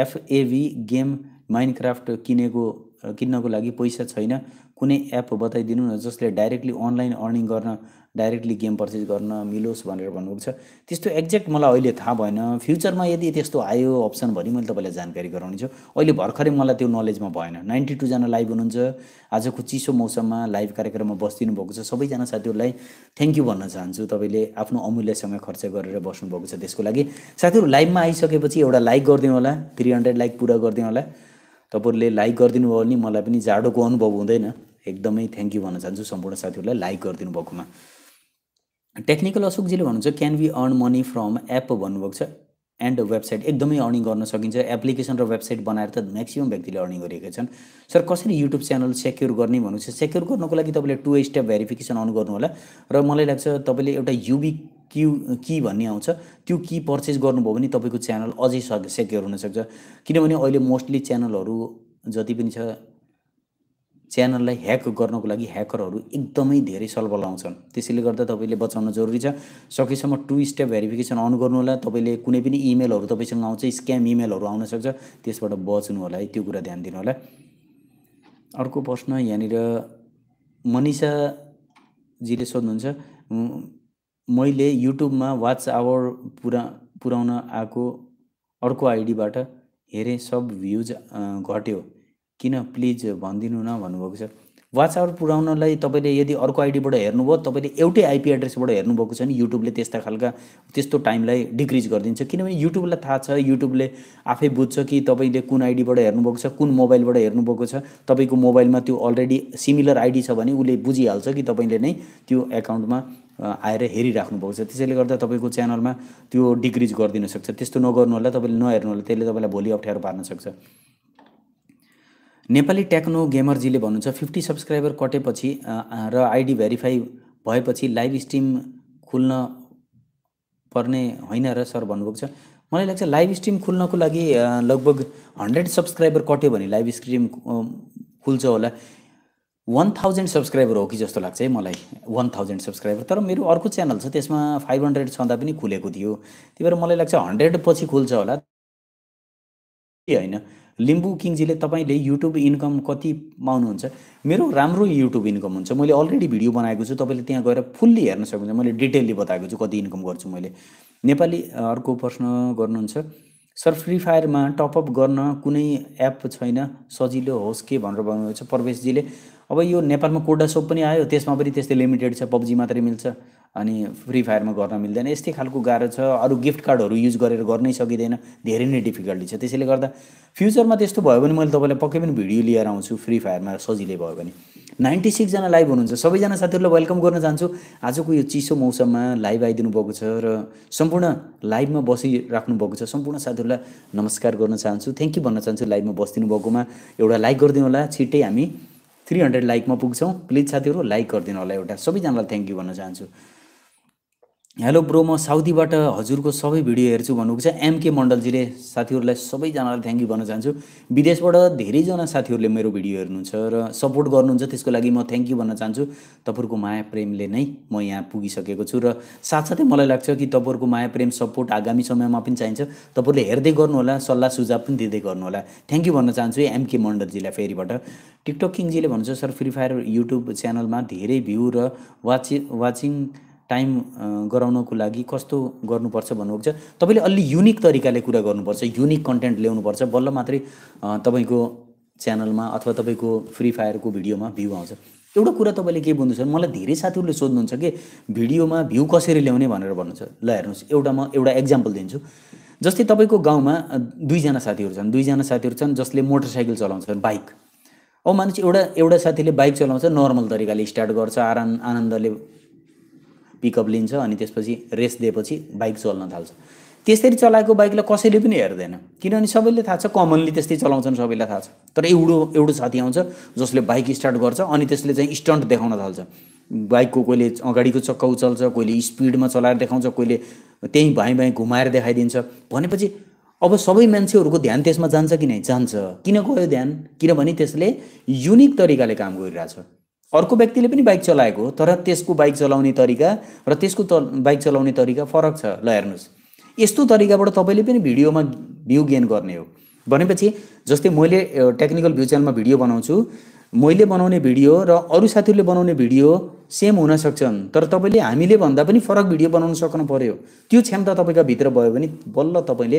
एफएभी गेम माइनक्राफ्ट किनेको किन्नको लागि पैसा छैन कुनै एप बताइदिनु न जसले डाइरेक्टली अनलाइन अर्निङ गर्न डाइरेक्टली गेम पर्चेज गर्न मिलोस् भनेर भन्नुहुन्छ त्यस्तो एक्ज्याक्ट मलाई अहिले थाहा भएन फ्युचरमा यदि त्यस्तो आयो अप्सन भने मैले तपाईँलाई जानकारी गराउने छु अहिले भर्खरै मलाई त्यो नलेजमा भएन नाइन्टी टूजना लाइभ हुनुहुन्छ आजको चिसो मौसममा लाइभ कार्यक्रममा बसिदिनु भएको छ सबैजना साथीहरूलाई थ्याङ्क यू भन्न चाहन्छु तपाईँले आफ्नो अमूल्य समय खर्च गरेर बस्नुभएको छ त्यसको लागि साथीहरू लाइभमा आइसकेपछि एउटा लाइक गरिदिनु होला थ्री हन्ड्रेड लाइक पुरा गरिदिनु होला तपाईँहरूले लाइक गरिदिनु भयो भने मलाई पनि जाडोको अनुभव हुँदैन एकदमै थ्याङ्क यू भन्न चाहन्छु सम्पूर्ण साथीहरूलाई लाइक गरिदिनु भएकोमा टेक्निकल अशोकजीले भन्नुहुन्छ can be earn money from app भन्नुभएको छ एन्ड वेबसाइट एकदमै अर्निङ गर्न सकिन्छ एप्लिकेसन र वेबसाइट बनाएर त म्याक्सिमम् व्यक्तिले अर्निङ गरेका छन् सर कसरी युट्युब च्यानल सेक्योर गर्ने भन्नुहुन्छ सेक्योर गर्नको लागि तपाईँले टु स्टेप भेरिफिकेसन अन गर्नु होला र मलाई लाग्छ तपाईँले एउटा युबी क्यु कि भन्ने आउँछ त्यो कि पर्चेस गर्नुभयो भने तपाईँको च्यानल अझै सेक्योर हुनसक्छ किनभने अहिले मोस्टली च्यानलहरू जति पनि छ च्यानललाई ह्याक गर्नको लागि ह्याकरहरू एकदमै धेरै सलबल लाउँछन् त्यसैले गर्दा तपाईँले बचाउन जरुरी छ सकेसम्म टु स्टेप भेरिफिकेसन अन गर्नु होला तपाईँले कुनै पनि इमेलहरू तपाईँसँग आउँछ स्क्याम इमेलहरू सक्छ त्यसबाट बच्नु होला है त्यो कुरा ध्यान दिनु होला अर्को प्रश्न यहाँनिर मनिषाजीले सोध्नुहुन्छ मैले युट्युबमा वाच आवर पुरा पुऱ्याउन आएको अर्को आइडीबाट हेरेँ सब भ्युज घट्यो किन प्लिज भनिदिनु न भन्नुभएको छ वाच आवर पुऱ्याउनलाई तपाईँले यदि अर्को आइडीबाट हेर्नुभयो तपाईँले एउटै आइपी एड्रेसबाट हेर्नुभएको छ नि युट्युबले त्यस्ता खालका त्यस्तो टाइमलाई डिक्रिज गरिदिन्छ किनभने युट्युबलाई थाहा छ युट्युबले आफै बुझ्छ कि तपाईँले कुन आइडीबाट हेर्नुभएको छ कुन मोबाइलबाट हेर्नुभएको छ तपाईँको मोबाइलमा त्यो अलरेडी सिमिलर आइडी छ भने उसले बुझिहाल्छ कि तपाईँले नै त्यो एकाउन्टमा आएर हेरिराख्नु भएको छ त्यसैले गर्दा तपाईँको च्यानलमा त्यो डिक्रिज गरिदिनु सक्छ त्यस्तो नगर्नु होला तपाईँले नहेर्नु होला त्यसले तपाईँलाई भोलि अप्ठ्यारो पार्न सक्छ नेपाली टेक्नो गेमरजीले भन्नुहुन्छ फिफ्टी सब्सक्राइबर कटेपछि र आइडी भेरिफाई भएपछि लाइभ स्ट्रिम खुल्न पर्ने होइन र सर भन्नुभएको छ मलाई लाग्छ लाइभ स्ट्रिम खुल्नको लागि लगभग हन्ड्रेड सब्सक्राइबर कट्यो भने लाइभ स्ट्रिम खुल्छ होला वान थाउजन्ड सब्सक्राइबर हो कि जस्तो लाग्छ है मलाई वान थाउजन्ड सब्सक्राइबर तर मेरो अर्को च्यानल छ त्यसमा फाइभ हन्ड्रेड छँदा पनि खुलेको थियो त्यही भएर मलाई लाग्छ हन्ड्रेड पछि खुल्छ होला होइन लिम्बू किङजीले तपाईँले युट्युब इन्कम कति पाउनुहुन्छ मेरो राम्रो युट्युब इन्कम हुन्छ मैले अलरेडी भिडियो बनाएको छु तपाईँले त्यहाँ गएर फुल्ली हेर्न सक्नुहुन्छ मैले डिटेलली बताएको छु कति इन्कम गर्छु मैले नेपाली अर्को प्रश्न गर्नुहुन्छ सर फ्री फायरमा टपअप गर्न कुनै एप छैन सजिलो होस् के भनेर भन्नुभएको छ प्रवेशजीले अब यो नेपालमा कोडा सोप पनि आयो त्यसमा पनि त्यस्तै लिमिटेड छ पब्जी मात्रै मिल्छ अनि फ्री फायरमा गर्न मिल्दैन यस्तै खालको गाह्रो छ अरू गिफ्ट कार्डहरू युज गरेर गर्नै सकिँदैन धेरै नै डिफिकल्टी छ त्यसैले गर्दा फ्युचरमा त्यस्तो भयो भने मैले तपाईँलाई पक्कै पनि भिडियो लिएर आउँछु फ्री फायरमा सजिलै भयो भने नाइन्टी सिक्सजना लाइभ हुनुहुन्छ सबैजना साथीहरूलाई वेलकम गर्न चाहन्छु आजको यो चिसो मौसममा लाइभ आइदिनु भएको छ र सम्पूर्ण लाइभमा बसिराख्नु भएको छ सम्पूर्ण साथीहरूलाई नमस्कार गर्न चाहन्छु थ्याङ्क यू भन्न चाहन्छु लाइभमा बसिदिनु भएकोमा एउटा लाइक गरिदिनु होला छिट्टै हामी थ्री हन्ड्रेड लाइकमा पुग्छौँ प्लिज साथीहरू लाइक गरिदिनु होला एउटा सबैजनालाई थ्याङ्क यू भन्न चाहन्छु हेलो ब्रो म साउदीबाट हजुरको सबै भिडियो हेर्छु भन्नुभएको छ एमके मण्डलजीले साथीहरूलाई सबैजनालाई थ्याङ्क यू भन्न चाहन्छु विदेशबाट धेरैजना साथीहरूले मेरो भिडियो हेर्नुहुन्छ र सपोर्ट गर्नुहुन्छ त्यसको लागि म थ्याङ्क यू भन्न चाहन्छु तपाईँहरूको माया प्रेमले नै म यहाँ पुगिसकेको छु र साथसाथै मलाई लाग्छ कि तपाईँहरूको माया प्रेम सपोर्ट आगामी समयमा पनि चाहिन्छ तपाईँहरूले हेर्दै गर्नुहोला सल्लाह सुझाव पनि दिँदै गर्नुहोला थ्याङ्क यू भन्न चाहन्छु एमके मण्डलजीलाई फेरिबाट टिकटक किङजीले भन्छ सर फ्री फायर युट्युब च्यानलमा धेरै भ्यू र वाचि वाचिङ टाइम गराउनको लागि कस्तो गर्नुपर्छ भन्नुभएको छ तपाईँले अलि युनिक तरिकाले कुरा गर्नुपर्छ युनिक कन्टेन्ट ल्याउनुपर्छ बल्ल मात्रै तपाईँको च्यानलमा अथवा तपाईँको फ्री फायरको भिडियोमा भ्यू आउँछ एउटा कुरा तपाईँले के भन्नु छ मलाई धेरै साथीहरूले सोध्नुहुन्छ कि भिडियोमा भ्यू कसरी ल्याउने भनेर भन्नुहुन्छ ल हेर्नुहोस् एउटा म एउटा एक्जाम्पल दिन्छु जस्तै तपाईँको गाउँमा दुईजना साथीहरू छन् दुईजना साथीहरू छन् जसले मोटरसाइकल चलाउँछन् बाइक अब मान्छे एउटा एउटा साथीले बाइक चलाउँछ नर्मल तरिकाले स्टार्ट गर्छ आराम आनन्दले पिकअप लिन्छ अनि त्यसपछि रेस्ट दिएपछि बाइक चल्न थाल्छ त्यसरी चलाएको बाइकलाई कसैले पनि हेर्दैन किनभने सबैले थाहा छ कमनली त्यस्तै चलाउँछन् सबैलाई थाहा छ तर एउटो एउटा साथी आउँछ जसले बाइक स्टार्ट गर्छ अनि त्यसले चाहिँ स्टन्ट देखाउन थाल्छ बाइकको कोहीले अगाडिको चक्का उचल्छ कोहीले स्पिडमा चलाएर देखाउँछ कोहीले त्यहीँ भाइ भाइ घुमाएर देखाइदिन्छ भनेपछि अब सबै मान्छेहरूको ध्यान त्यसमा जान्छ कि नै जान्छ किन गयो ध्यान किनभने त्यसले युनिक तरिकाले काम गरिरहेछ अर्को व्यक्तिले पनि बाइक चलाएको हो तर त्यसको बाइक चलाउने तरिका र त्यसको त बाइक चलाउने तरिका फरक छ ल हेर्नुहोस् यस्तो तरिकाबाट तपाईँले पनि भिडियोमा भ्यू गेन गर्ने हो भनेपछि जस्तै मैले टेक्निकल भ्यू च्यानलमा भिडियो बनाउँछु मैले बनाउने भिडियो र अरू साथीहरूले बनाउने भिडियो सेम हुन सक्छन् तर तपाईँले हामीले भन्दा पनि फरक भिडियो बनाउन सक्नु पऱ्यो त्यो क्षमता तपाईँका भित्र भयो भने बल्ल तपाईँले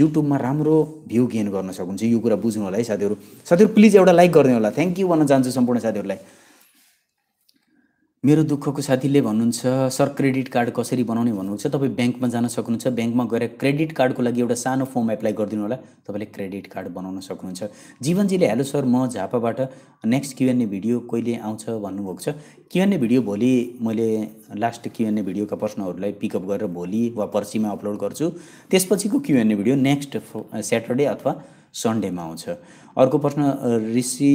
युट्युबमा राम्रो भ्यू गेन गर्न सक्नुहुन्छ यो कुरा बुझ्नु होला है साथीहरू साथीहरू प्लिज एउटा लाइक गरिदिनु होला थ्याङ्क यू भन्न चाहन्छु सम्पूर्ण साथीहरूलाई मेरो दुःखको साथीले भन्नुहुन्छ सर क्रेडिट कार्ड कसरी बनाउने भन्नुहुन्छ तपाईँ ब्याङ्कमा जान सक्नुहुन्छ ब्याङ्कमा गएर क्रेडिट कार्डको लागि एउटा सानो फर्म एप्लाई गरिदिनु होला तपाईँले क्रेडिट कार्ड बनाउन सक्नुहुन्छ जीवनजीले हेलो सर म झापाबाट नेक्स्ट क्युएनए भिडियो कहिले आउँछ भन्नुभएको छ क्युएनए भिडियो भोलि मैले लास्ट क्युएनए भिडियोका प्रश्नहरूलाई पिकअप गरेर भोलि वा पर्सिमा अपलोड गर्छु त्यसपछिको क्युएनए भिडियो नेक्स्ट स्याटरडे अथवा सन्डेमा आउँछ अर्को प्रश्न ऋषि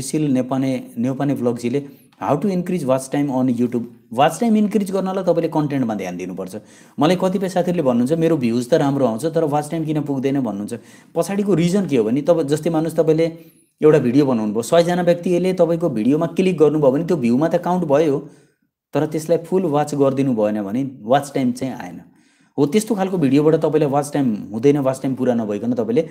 ऋषिल नेपाने नेपाने ब्लगजीले how to increase watch time on YouTube watch time increase गर्नलाई तपाईँले कन्टेन्टमा ध्यान दिनुपर्छ मलाई कतिपय साथीहरूले भन्नुहुन्छ मेरो भ्युज त राम्रो आउँछ तर वाच टाइम किन पुग्दैन भन्नुहुन्छ पछाडिको रिजन के हो भने तपाईँ जस्तै मान्नुहोस् तपाईँले एउटा भिडियो बनाउनु भयो सयजना व्यक्तिले तपाईँको भिडियोमा क्लिक गर्नुभयो भने त्यो भ्यूमा त काउन्ट भयो तर त्यसलाई फुल वाच गरिदिनु भएन भने वाच टाइम चाहिँ आएन हो त्यस्तो खालको भिडियोबाट तपाईँलाई वाच टाइम हुँदैन वाच टाइम पुरा नभइकन तपाईँले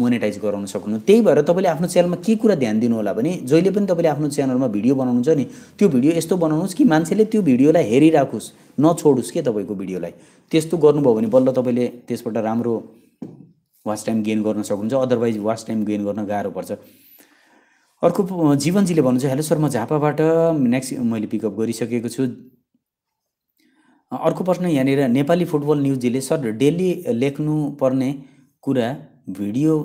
मोनिटाइज गराउन सक्नु त्यही भएर तपाईँले आफ्नो च्यानलमा के कुरा ध्यान दिनु होला भने जहिले पनि तपाईँले आफ्नो च्यानलमा भिडियो बनाउनुहुन्छ नि त्यो भिडियो यस्तो बनाउनुहोस् कि मान्छेले त्यो भिडियोलाई हेरिराखोस् नछोडोस् के तपाईँको भिडियोलाई त्यस्तो गर्नुभयो भने बल्ल तपाईँले त्यसबाट राम्रो वाच टाइम गेन गर्न सक्नुहुन्छ अदरवाइज वाच टाइम गेन गर्न गाह्रो पर्छ अर्को जीवनजीले भन्नुहुन्छ हेलो सर म झापाबाट नेक्स्ट मैले पिकअप गरिसकेको छु अर्को प्रश्न यहाँनिर नेपाली फुटबल न्युजीले सर डेली लेख्नुपर्ने कुरा भिडियो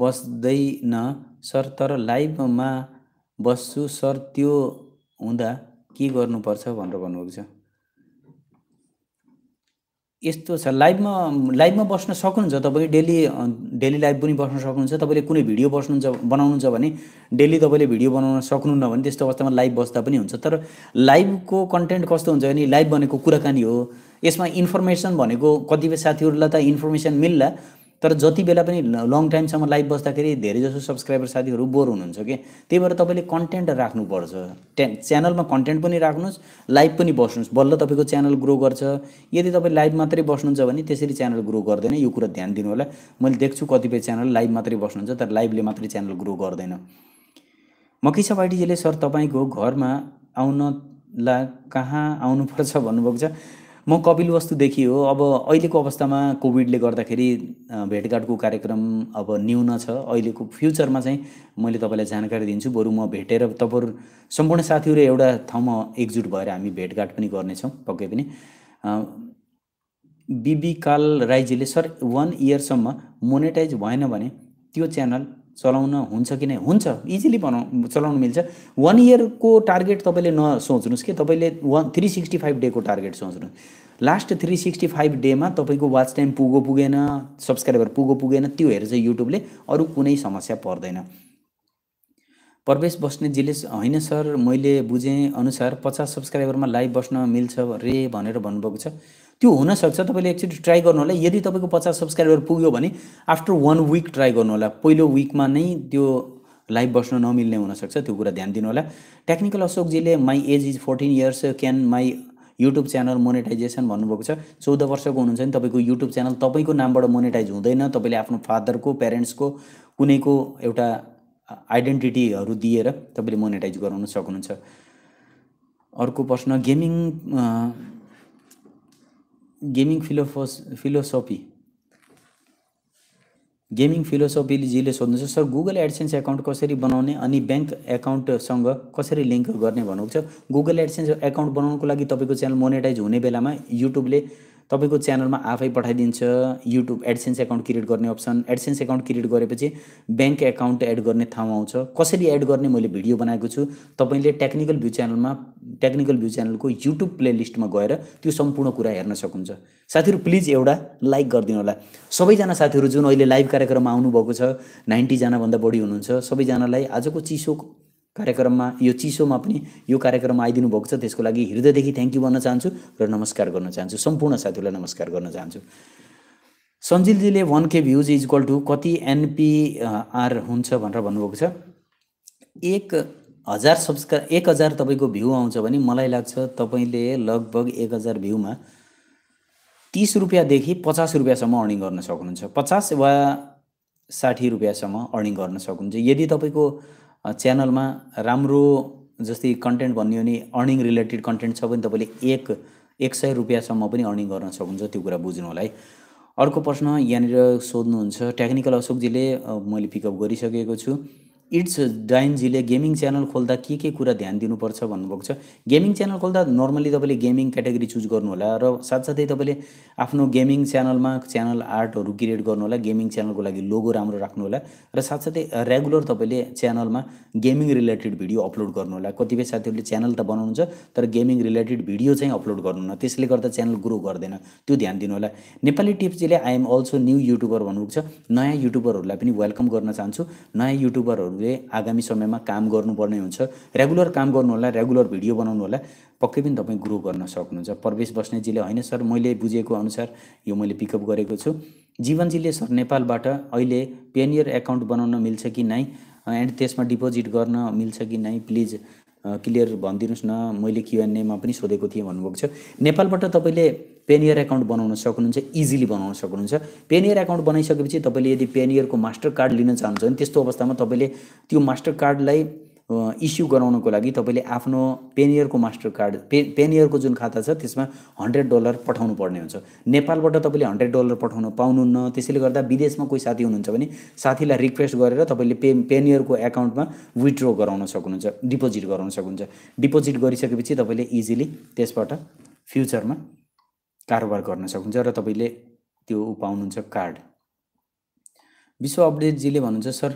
बस्दैन सर तर लाइभमा बस्छु सर त्यो हुँदा के गर्नुपर्छ भनेर भन्नुभएको छ यस्तो छ लाइभमा लाइभमा बस्न सक्नुहुन्छ तपाईँ डेली डेली लाइभ पनि बस्न सक्नुहुन्छ तपाईँले कुनै भिडियो बस्नुहुन्छ बनाउनुहुन्छ भने डेली तपाईँले भिडियो बनाउन सक्नुहुन्न भने त्यस्तो अवस्थामा लाइभ बस्दा पनि हुन्छ तर लाइभको कन्टेन्ट कस्तो हुन्छ भने लाइभ भनेको कुराकानी हो यसमा इन्फर्मेसन भनेको कतिपय साथीहरूलाई त इन्फर्मेसन मिल्ला तर जति बेला पनि लङ टाइमसम्म लाइभ बस्दाखेरि धेरै जसो सब्सक्राइबर साथीहरू बोर हुनुहुन्छ कि त्यही भएर तपाईँले कन्टेन्ट राख्नुपर्छ ट्या च्यानलमा कन्टेन्ट पनि राख्नुहोस् लाइभ पनि बस्नुहोस् बल्ल तपाईँको च्यानल ग्रो गर्छ यदि तपाईँ लाइभ मात्रै बस्नुहुन्छ भने त्यसरी च्यानल ग्रो गर्दैन यो कुरा ध्यान दिनु होला मैले देख्छु कतिपय च्यानल लाइभ मात्रै बस्नुहुन्छ तर लाइभले मात्रै च्यानल ग्रो गर्दैन मकिसा पार्टीजीले सर तपाईँको घरमा आउनलाई कहाँ आउनुपर्छ भन्नुभएको छ म कपिल वस्तुदेखि हो अब अहिलेको अवस्थामा कोभिडले गर्दाखेरि भेटघाटको कार्यक्रम अब न्यून छ अहिलेको फ्युचरमा चाहिँ मैले तपाईँलाई जानकारी दिन्छु बरु म भेटेर तपाईँहरू सम्पूर्ण साथीहरू एउटा ठाउँमा एकजुट भएर हामी भेटघाट पनि गर्नेछौँ पक्कै पनि बिबी काल राईजीले सर वान इयरसम्म मोनेटाइज भएन भने त्यो च्यानल चलाउन हुन्छ कि नै हुन्छ इजिली बनाउ चलाउनु मिल्छ वान इयरको टार्गेट तपाईँले नसोच्नुहोस् कि तपाईँले वान थ्री सिक्सटी फाइभ डेको टार्गेट सोच्नुहोस् लास्ट थ्री सिक्सटी फाइभ डेमा तपाईँको वाच टाइम पुगो पुगेन सब्सक्राइबर पुगो पुगेन त्यो हेरेर चाहिँ युट्युबले अरू कुनै समस्या पर्दैन प्रवेश बस्नेतजीले होइन सर मैले बुझेँ अनुसार पचास सब्सक्राइबरमा लाइभ बस्न मिल्छ रे भनेर भन्नुभएको छ त्यो हुनसक्छ तपाईँले एकचोटि ट्राई होला यदि तपाईँको पचास सब्सक्राइबर पुग्यो भने आफ्टर वान विक ट्राई होला पहिलो विकमा नै त्यो लाइभ बस्न नमिल्ने हुनसक्छ त्यो कुरा ध्यान दिनुहोला टेक्निकल अशोकजीले my age is fourteen years can my YouTube channel monetization भन्नुभएको छ चौध वर्षको हुनुहुन्छ भने तपाईँको युट्युब च्यानल तपाईँको नामबाट मोनिटाइज हुँदैन तपाईँले आफ्नो फादरको प्यारेन्ट्सको कुनैको एउटा आइडेन्टिटीहरू दिएर तपाईँले मोनिटाइज गराउन सक्नुहुन्छ अर्को प्रश्न गेमिङ गेमिङ फिलोफोस फिलोसोफी गेमिङ फिलोसोफीजीले सोध्नुहुन्छ सर गुगल एडसेन्स एकाउन्ट कसरी बनाउने अनि ब्याङ्क एकाउन्टसँग कसरी लिङ्क गर्ने भन्नुहुन्छ गुगल एडसेन्स एकाउन्ट बनाउनुको लागि तपाईँको च्यानल मोनिटाइज हुने बेलामा युट्युबले तपाईँको च्यानलमा आफै पठाइदिन्छ युट्युब एडसेन्स एकाउन्ट क्रिएट गर्ने अप्सन एडसेन्स एकाउन्ट क्रिएट गरेपछि ब्याङ्क एकाउन्ट एड गर्ने ठाउँ आउँछ कसरी एड गर्ने मैले भिडियो बनाएको छु तपाईँले टेक्निकल भ्यू च्यानलमा टेक्निकल भ्यू च्यानलको युट्युब प्लेलिस्टमा गएर त्यो सम्पूर्ण कुरा हेर्न सक्नुहुन्छ साथीहरू प्लिज एउटा लाइक गरिदिनु होला सबैजना साथीहरू जुन अहिले लाइभ कार्यक्रममा आउनुभएको छ नाइन्टीजनाभन्दा बढी हुनुहुन्छ सबैजनालाई आजको चिसो कार्यक्रममा यो चिसोमा पनि यो कार्यक्रम आइदिनु भएको छ त्यसको लागि हृदयदेखि थ्याङ्क यू भन्न चाहन्छु र नमस्कार गर्न चाहन्छु सम्पूर्ण साथीहरूलाई नमस्कार गर्न चाहन्छु सञ्जिलजीले one K views is equal to कति एनपिआर हुन्छ भनेर भन्नुभएको छ एक हजार सब्सक्राइब एक हजार तपाईँको भ्यू आउँछ भने मलाई लाग्छ तपाईँले लगभग एक हजार भ्यूमा तिस रुपियाँदेखि पचास रुपियाँसम्म अर्निङ गर्न सक्नुहुन्छ पचास वा साठी रुपियाँसम्म अर्निङ गर्न सक्नुहुन्छ यदि तपाईँको च्यानलमा राम्रो जस्तै कन्टेन्ट भन्यो भने अर्निङ रिलेटेड कन्टेन्ट छ भने तपाईँले एक एक सय रुपियाँसम्म पनि अर्निङ गर्न सक्नुहुन्छ त्यो कुरा बुझ्नु होला है अर्को प्रश्न यहाँनिर सोध्नुहुन्छ टेक्निकल अशोकजीले मैले पिकअप गरिसकेको छु इट्स डाइनजीले गेमिङ च्यानल खोल्दा के के कुरा ध्यान दिनुपर्छ भन्नुभएको छ गेमिङ च्यानल खोल्दा नर्मली तपाईँले गेमिङ क्याटेगोरी चुज गर्नुहोला र साथसाथै तपाईँले आफ्नो गेमिङ च्यानलमा च्यानल आर्टहरू क्रिएट गर्नुहोला गेमिङ च्यानलको लागि लोगो राम्रो राख्नुहोला र साथसाथै रेगुलर तपाईँले च्यानलमा गेमिङ रिलेटेड भिडियो अपलोड गर्नुहोला कतिपय साथीहरूले च्यानल त बनाउनुहुन्छ तर गेमिङ रिलेटेड भिडियो चाहिँ अपलोड गर्नुहुन्न त्यसले गर्दा च्यानल ग्रो गर्दैन त्यो ध्यान दिनुहोला नेपाली टिप्सजीले आइएम अल्सो न्यू युट्युबर भन्नुभएको छ नयाँ युट्युबरहरूलाई पनि वेलकम गर्न चाहन्छु नयाँ युट्युबरहरू तपाईँहरूले आगामी समयमा काम गर्नुपर्ने हुन्छ रेगुलर काम गर्नु होला रेगुलर भिडियो बनाउनु होला पक्कै पनि तपाईँ ग्रो गर्न सक्नुहुन्छ प्रवेश बस्नेतजीले होइन सर मैले बुझेको अनुसार यो मैले पिकअप गरेको छु जीवनजीले सर नेपालबाट अहिले पेनियर एकाउन्ट बनाउन मिल्छ कि नै एन्ड त्यसमा डिपोजिट गर्न मिल्छ कि नै प्लिज क्लियर भनिदिनुहोस् न मैले क्युएनएमा पनि सोधेको थिएँ भन्नुभएको छ नेपालबाट तपाईँले पेनियर एकाउन्ट बनाउन सक्नुहुन्छ इजिली बनाउन सक्नुहुन्छ पेनियर एकाउन्ट बनाइसकेपछि तपाईँले यदि पेनियरको मास्टर कार्ड लिन चाहनुहुन्छ भने त्यस्तो अवस्थामा तपाईँले त्यो मास्टर कार्डलाई इस्यु गराउनको लागि तपाईँले आफ्नो पेनियरको मास्टर कार्ड पे पेनियरको जुन खाता छ त्यसमा हन्ड्रेड डलर पठाउनु पर्ने हुन्छ नेपालबाट तपाईँले हन्ड्रेड डलर पठाउन पाउनुहुन्न त्यसैले गर्दा विदेशमा कोही साथी हुनुहुन्छ भने साथीलाई रिक्वेस्ट गरेर तपाईँले पे पेनियरको एकाउन्टमा विथड्र गराउन सक्नुहुन्छ डिपोजिट गराउन सक्नुहुन्छ डिपोजिट गरिसकेपछि तपाईँले इजिली त्यसबाट फ्युचरमा कारोबार गर्न सक्नुहुन्छ र तपाईँले त्यो पाउनुहुन्छ कार्ड विश्व अपडेटजीले भन्नुहुन्छ सर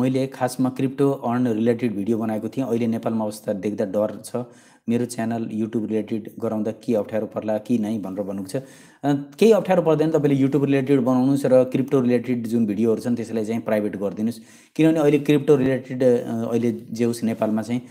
मैले खासमा क्रिप्टो अर्न रिलेटेड भिडियो बनाएको थिएँ अहिले नेपालमा अवस्था देख्दा डर छ मेरो च्यानल युट्युब रिलेटेड गराउँदा के अप्ठ्यारो पर्ला कि नै भनेर भन्नुको छ केही अप्ठ्यारो पर्दैन तपाईँले युट्युब रिलेटेड बनाउनुहोस् र क्रिप्टो रिलेटेड जुन भिडियोहरू छन् त्यसलाई चाहिँ प्राइभेट गरिदिनुहोस् किनभने अहिले क्रिप्टो रिलेटेड अहिले जे नेपालमा चाहिँ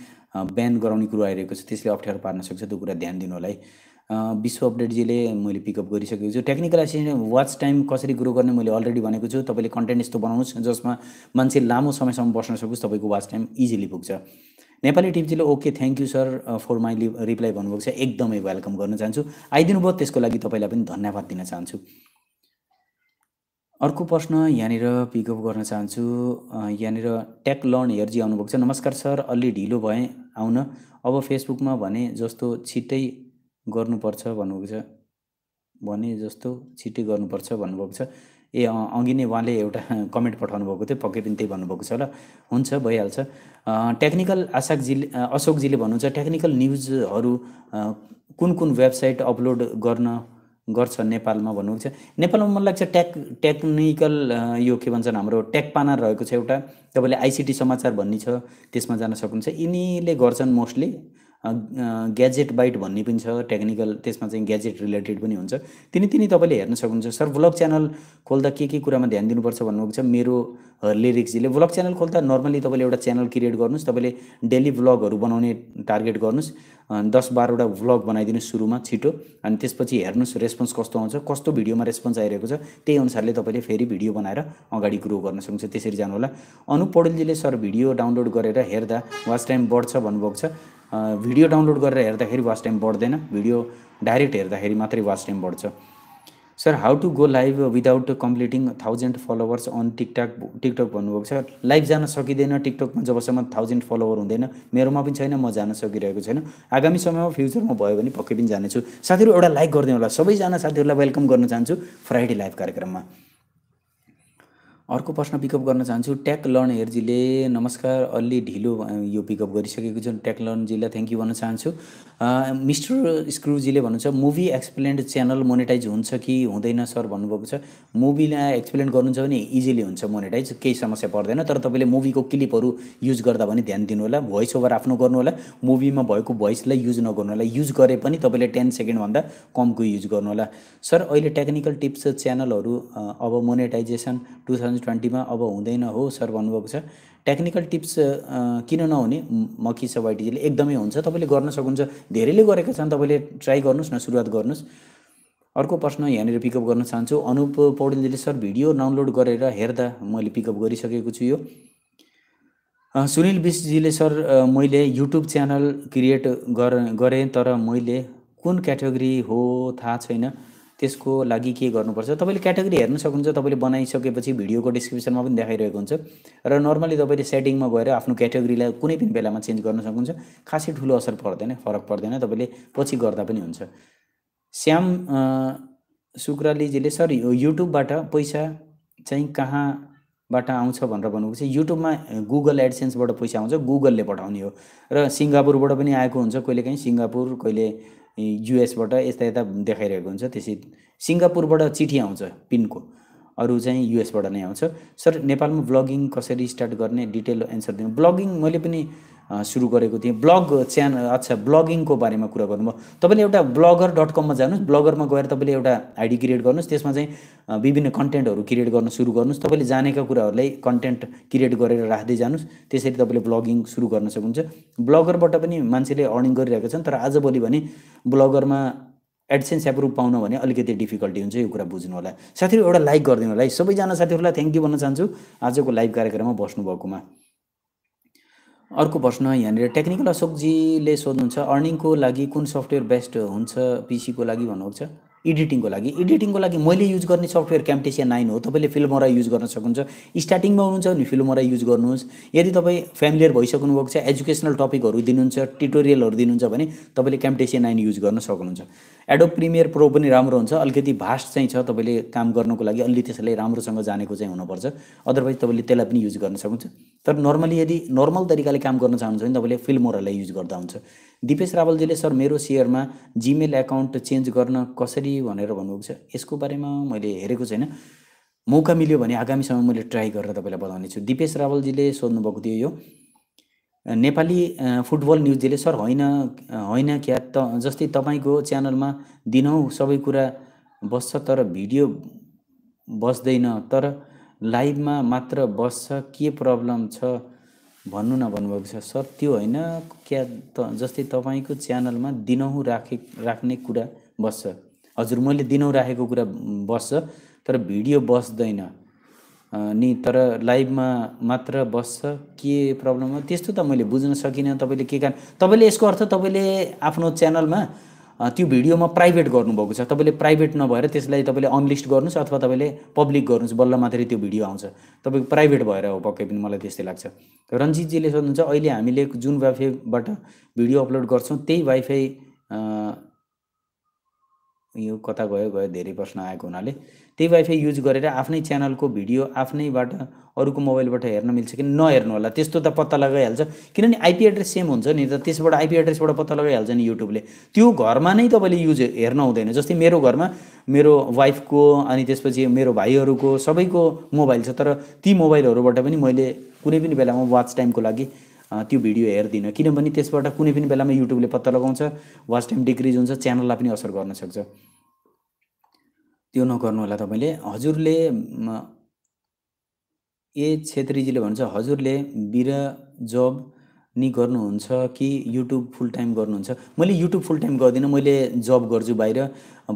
ब्यान गराउने कुरो आइरहेको छ त्यसले अप्ठ्यारो पार्न सक्छ त्यो कुरा ध्यान दिनु होला है विश्व अपडेटजीले मैले पिकअप गरिसकेको छु टेक्निकल एसिस्टेन्ट वाच टाइम कसरी ग्रो गर्ने मैले अलरेडी भनेको छु तपाईँले कन्टेन्ट यस्तो बनाउनुहोस् जसमा मान्छे लामो समयसम्म बस्न सकोस् तपाईँको वाच टाइम इजिली पुग्छ नेपाली टिमजीले okay thank you sir for my reply भन्नुभएको छ एकदमै वेलकम गर्न चाहन्छु आइदिनु भयो त्यसको लागि तपाईँलाई पनि धन्यवाद दिन चाहन्छु अर्को प्रश्न यहाँनिर पिकअप गर्न चाहन्छु यहाँनिर ट्याक लर्न हेर्जी आउनुभएको छ नमस्कार सर अलि ढिलो भएँ आउन अब फेसबुकमा भने जस्तो छिट्टै गर्नुपर्छ भन्नुभएको छ भने जस्तो छिट्टै गर्नुपर्छ भन्नुभएको छ ए अघि नै उहाँले एउटा कमेन्ट पठाउनु भएको थियो पक्कै पनि त्यही भन्नुभएको छ ल हुन्छ भइहाल्छ टेक्निकल आशाकजीले अशोकजीले भन्नुहुन्छ टेक्निकल न्युजहरू कुन कुन वेबसाइट अपलोड गर्न गर्छ नेपालमा भन्नुभएको छ नेपालमा मलाई लाग्छ ट्याक टेक्निकल यो के भन्छन् हाम्रो टेक पाना रहेको छ एउटा तपाईँले आइसिटी समाचार भन्ने छ त्यसमा जान सक्नुहुन्छ यिनीले गर्छन् मोस्टली ग्याजेट बाइट भन्ने पनि छ टेक्निकल त्यसमा चाहिँ ग्याजेट रिलेटेड पनि हुन्छ तिनी तिनी तपाईँले हेर्न सक्नुहुन्छ सर भ्लग च्यानल खोल्दा के के कुरामा ध्यान दिनुपर्छ भन्नुभएको छ मेरो लिरिक्सजीले भ्लग च्यानल खोल्दा नर्मली तपाईँले एउटा च्यानल क्रिएट गर्नुहोस् तपाईँले डेली भ्लगहरू बनाउने टार्गेट गर्नुहोस् दस बाह्रवटा भ्लग बनाइदिनुहोस् सुरुमा छिटो अनि त्यसपछि हेर्नुहोस् रेस्पोन्स कस्तो आउँछ कस्तो भिडियोमा रेस्पोन्स आइरहेको छ त्यही अनुसारले तपाईँले फेरि भिडियो बनाएर अगाडि ग्रो गर्न सक्नुहुन्छ त्यसरी जानुहोला अनुप पौडेलजीले सर भिडियो डाउनलोड गरेर हेर्दा वाच टाइम बढ्छ भन्नुभएको छ भिडियो डाउनलोड गरेर हेर्दाखेरि वाच टाइम बढ्दैन भिडियो डाइरेक्ट हेर्दाखेरि मात्रै वाच टाइम बढ्छ sir how to go live without completing thousand followers on TikTok TikTok भन्नुभएको छ लाइभ जान सकिँदैन टिकटकमा जबसम्म थाउजन्ड फलोवर हुँदैन मेरोमा पनि छैन म जान सकिरहेको छैन आगामी समयमा फ्युचरमा भयो भने पक्कै पनि जानेछु साथीहरू एउटा लाइक गरिदिनु होला सबैजना साथीहरूलाई वेलकम गर्न चाहन्छु फ्राइडे लाइभ कार्यक्रममा अर्को प्रश्न पिकअप गर्न चाहन्छु ट्याक लर्न हेर्जीले नमस्कार अलि ढिलो यो पिकअप गरिसकेको छ ट्याक लर्नजीलाई थ्याङ्क यू भन्न चाहन्छु मिस्टर स्क्रुजीले भन्नुहुन्छ मुभी एक्सप्लेन्ड च्यानल मोनिटाइज हुन्छ कि हुँदैन सर भन्नुभएको छ मुभीलाई एक्सप्लेन गर्नुहुन्छ भने इजिली हुन्छ मोनिटाइज केही समस्या पर्दैन तर तपाईँले मुभीको क्लिपहरू युज गर्दा भने ध्यान दिनुहोला भोइस ओभर आफ्नो गर्नुहोला मुभीमा भएको भोइसलाई युज नगर्नु होला युज गरे पनि तपाईँले टेन सेकेन्डभन्दा कमको युज गर्नुहोला सर अहिले टेक्निकल टिप्स च्यानलहरू अब मोनिटाइजेसन टु थाउजन्ड थाउजन्ड ट्वेन्टीमा अब हुँदैन हो सर भन्नुभएको छ टेक्निकल टिप्स किन नहुने मकी वाइटिजीले एकदमै हुन्छ तपाईँले गर्न सक्नुहुन्छ धेरैले गरेका छन् तपाईँले ट्राई गर्नुहोस् न सुरुवात गर्नुहोस् अर्को प्रश्न यहाँनिर पिकअप गर्न चाहन्छु अनुप पौडेलजीले सर भिडियो डाउनलोड गरेर हेर्दा मैले पिकअप गरिसकेको छु यो सुनिल विष्टजीले सर मैले युट्युब च्यानल क्रिएट गर गरेँ तर मैले कुन क्याटेगोरी हो थाहा छैन त्यसको लागि के गर्नुपर्छ तपाईँले क्याटेगोरी हेर्न सक्नुहुन्छ तपाईँले बनाइसकेपछि भिडियोको डिस्क्रिप्सनमा पनि देखाइरहेको हुन्छ र नर्मली तपाईँले सेटिङमा गएर आफ्नो क्याटेगोरीलाई कुनै पनि बेलामा चेन्ज गर्न सक्नुहुन्छ खासै ठुलो असर पर्दैन फरक पर्दैन तपाईँले पछि गर्दा पनि हुन्छ श्याम शुक्रालीजीले सर यो युट्युबबाट पैसा चाहिँ कहाँबाट आउँछ भनेर भन्नुपर्छ युट्युबमा गुगल एडसेन्सबाट पैसा आउँछ गुगलले पठाउने हो र सिङ्गापुरबाट पनि आएको हुन्छ कहिले काहीँ सिङ्गापुर कहिले युएसबाट यता यता देखाइरहेको हुन्छ त्यसै सिङ्गापुरबाट चिठी आउँछ पिनको अरू चाहिँ युएसबाट नै आउँछ सर नेपालमा ब्लगिङ कसरी स्टार्ट गर्ने डिटेल एन्सर दिनु ब्लगिङ मैले पनि सुरु गरेको थिएँ ब्लग च्यान अच्छा ब्लगिङको बारेमा कुरा गर्नुभयो तपाईँले एउटा ब्लगर डट कममा जानुहोस् ब्लगरमा गएर तपाईँले एउटा आइडी क्रिएट गर्नुहोस् त्यसमा चाहिँ विभिन्न कन्टेन्टहरू क्रिएट गर्न सुरु गर्नुहोस् तपाईँले जानेका कुराहरूलाई कन्टेन्ट क्रिएट गरेर राख्दै जानुहोस् त्यसरी तपाईँले ब्लगिङ सुरु गर्न सक्नुहुन्छ ब्लगरबाट पनि मान्छेले अर्निङ गरिरहेका छन् तर आजभोलि भने ब्लगरमा एडसेन्स एप्रुभ पाउन भने अलिकति डिफिकल्टी हुन्छ यो कुरा बुझ्नु होला साथीहरू एउटा लाइक गरिदिनु होला है सबैजना साथीहरूलाई थ्याङ्क यू भन्न चाहन्छु आजको लाइभ कार्यक्रममा बस्नुभएकोमा अर्को प्रश्न यहाँनिर टेक्निकल अशोकजीले सोध्नुहुन्छ अर्निङको लागि कुन सफ्टवेयर बेस्ट हुन्छ पिसीको लागि भन्नुहुन्छ एडिटिङको लागि एडिटिङको लागि मैले युज गर्ने सफ्टवेयर क्याम्टेसिया नाइन हो तपाईँले फिल्मोरा युज गर्न सक्नुहुन्छ स्टार्टिङमा हुनुहुन्छ भने फिल्मोरा युज गर्नुहोस् यदि तपाईँ फ्यामिलियर भइसक्नु भएको छ एजुकेसनल टपिकहरू दिनुहुन्छ ट्युटोरियलहरू दिनुहुन्छ भने तपाईँले क्याम्पटेसिया नाइन युज गर्न सक्नुहुन्छ एडो प्रिमियर प्रो पनि राम्रो हुन्छ अलिकति भास्ट चाहिँ छ तपाईँले काम गर्नुको लागि अलि त्यसलाई राम्रोसँग जानेको चाहिँ हुनुपर्छ अदरवाइज तपाईँले त्यसलाई पनि युज गर्न सक्नुहुन्छ तर नर्मली यदि नर्मल तरिकाले काम गर्न चाहनुहुन्छ भने तपाईँले फिल्मोरालाई युज गर्दा हुन्छ दिपेश रावलजीले सर मेरो सेयरमा जिमेल एकाउन्ट चेन्ज गर्न कसरी भनेर भन्नुभएको छ यसको बारेमा मैले हेरेको छैन मौका मिल्यो भने आगामी समयमा मैले ट्राई गरेर तपाईँलाई बताउने छु दिपेश रावलजीले सोध्नुभएको थियो यो नेपाली फुटबल न्युजले सर होइन होइन क्या त जस्तै तपाईँको च्यानलमा दिनहुँ सबै कुरा बस्छ तर भिडियो बस्दैन तर लाइभमा मात्र बस्छ के प्रब्लम छ भन्नु न भन्नुभएको छ सर त्यो होइन क्या त जस्तै तपाईँको च्यानलमा दिनहुँ राखे राख्ने कुरा बस्छ हजुर मैले दिनहुँ राखेको कुरा बस्छ तर भिडियो बस्दैन नि तर लाइभमा मात्र बस्छ के प्रब्लम हो त्यस्तो त मैले बुझ्न सकिनँ तपाईँले के कारण तपाईँले यसको अर्थ तपाईँले आफ्नो च्यानलमा त्यो भिडियोमा प्राइभेट गर्नुभएको छ तपाईँले प्राइभेट नभएर त्यसलाई तपाईँले अनलिस्ट गर्नुहोस् अथवा तपाईँले पब्लिक गर्नुहोस् बल्ल मात्रै त्यो भिडियो आउँछ तपाईँको प्राइभेट भएर हो पक्कै पनि मलाई त्यस्तै लाग्छ रन्जितजीले सोध्नुहुन्छ अहिले हामीले जुन वाइफाईबाट भिडियो अपलोड गर्छौँ त्यही वाइफाई यो कता गयो गयो धेरै प्रश्न आएको हुनाले त्यही वाइफाई युज गरेर आफ्नै च्यानलको भिडियो आफ्नैबाट अरूको मोबाइलबाट हेर्न मिल्छ कि नहेर्नु होला त्यस्तो त पत्ता लगाइहाल्छ किनभने आइपी एड्रेस सेम हुन्छ नि त त्यसबाट आइपी एड्रेसबाट पत्ता लगाइहाल्छ नि युट्युबले त्यो घरमा नै तपाईँले युज हेर्न हुँदैन जस्तै मेरो घरमा मेरो वाइफको अनि त्यसपछि मेरो भाइहरूको सबैको मोबाइल छ तर ती मोबाइलहरूबाट पनि मैले कुनै पनि बेलामा वाच टाइमको लागि त्यो भिडियो हेर्दिनँ किनभने त्यसबाट कुनै पनि बेलामा युट्युबले पत्ता लगाउँछ वाच टाइम डिक्रिज हुन्छ च्यानललाई पनि असर गर्न सक्छ त्यो नगर्नु होला तपाईँले हजुरले ए छेत्रीजीले भन्छ हजुरले बिर जब नि गर्नुहुन्छ कि युट्युब फुल टाइम गर्नुहुन्छ मैले युट्युब फुल टाइम गर्दिनँ मैले जब गर्छु बाहिर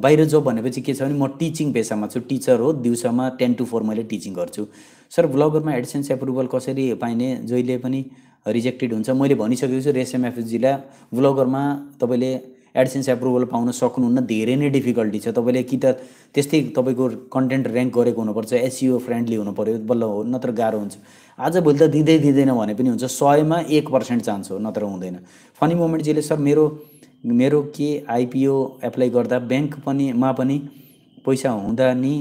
बाहिर जब भनेपछि के छ भने म टिचिङ पेसामा छु टिचर हो दिउँसोमा टेन टु फोर मैले टिचिङ गर्छु सर ब्लगरमा एडिसन्स एप्रुभल कसरी पाइने जहिले पनि रिजेक्टेड हुन्छ मैले भनिसकेको छु रेसएमएफजीलाई ब्लगरमा तपाईँले एडसेन्स एप्रुभल पाउन सक्नुहुन्न धेरै नै डिफिकल्टी छ तपाईँले कि त त्यस्तै तपाईँको कन्टेन्ट ऱ्याङ्क गरेको हुनुपर्छ एसिओ फ्रेन्डली e हुनु पऱ्यो बल्ल हो नत्र गाह्रो हुन्छ आजभोलि त दिँदै दिँदैन भने पनि हुन्छ सयमा एक पर्सेन्ट चान्स हो नत्र हुँदैन फनी मोमेन्टजीले सर मेरो मेरो के आइपिओ एप्लाई गर्दा ब्याङ्क पनिमा पनि पैसा हुँदा नि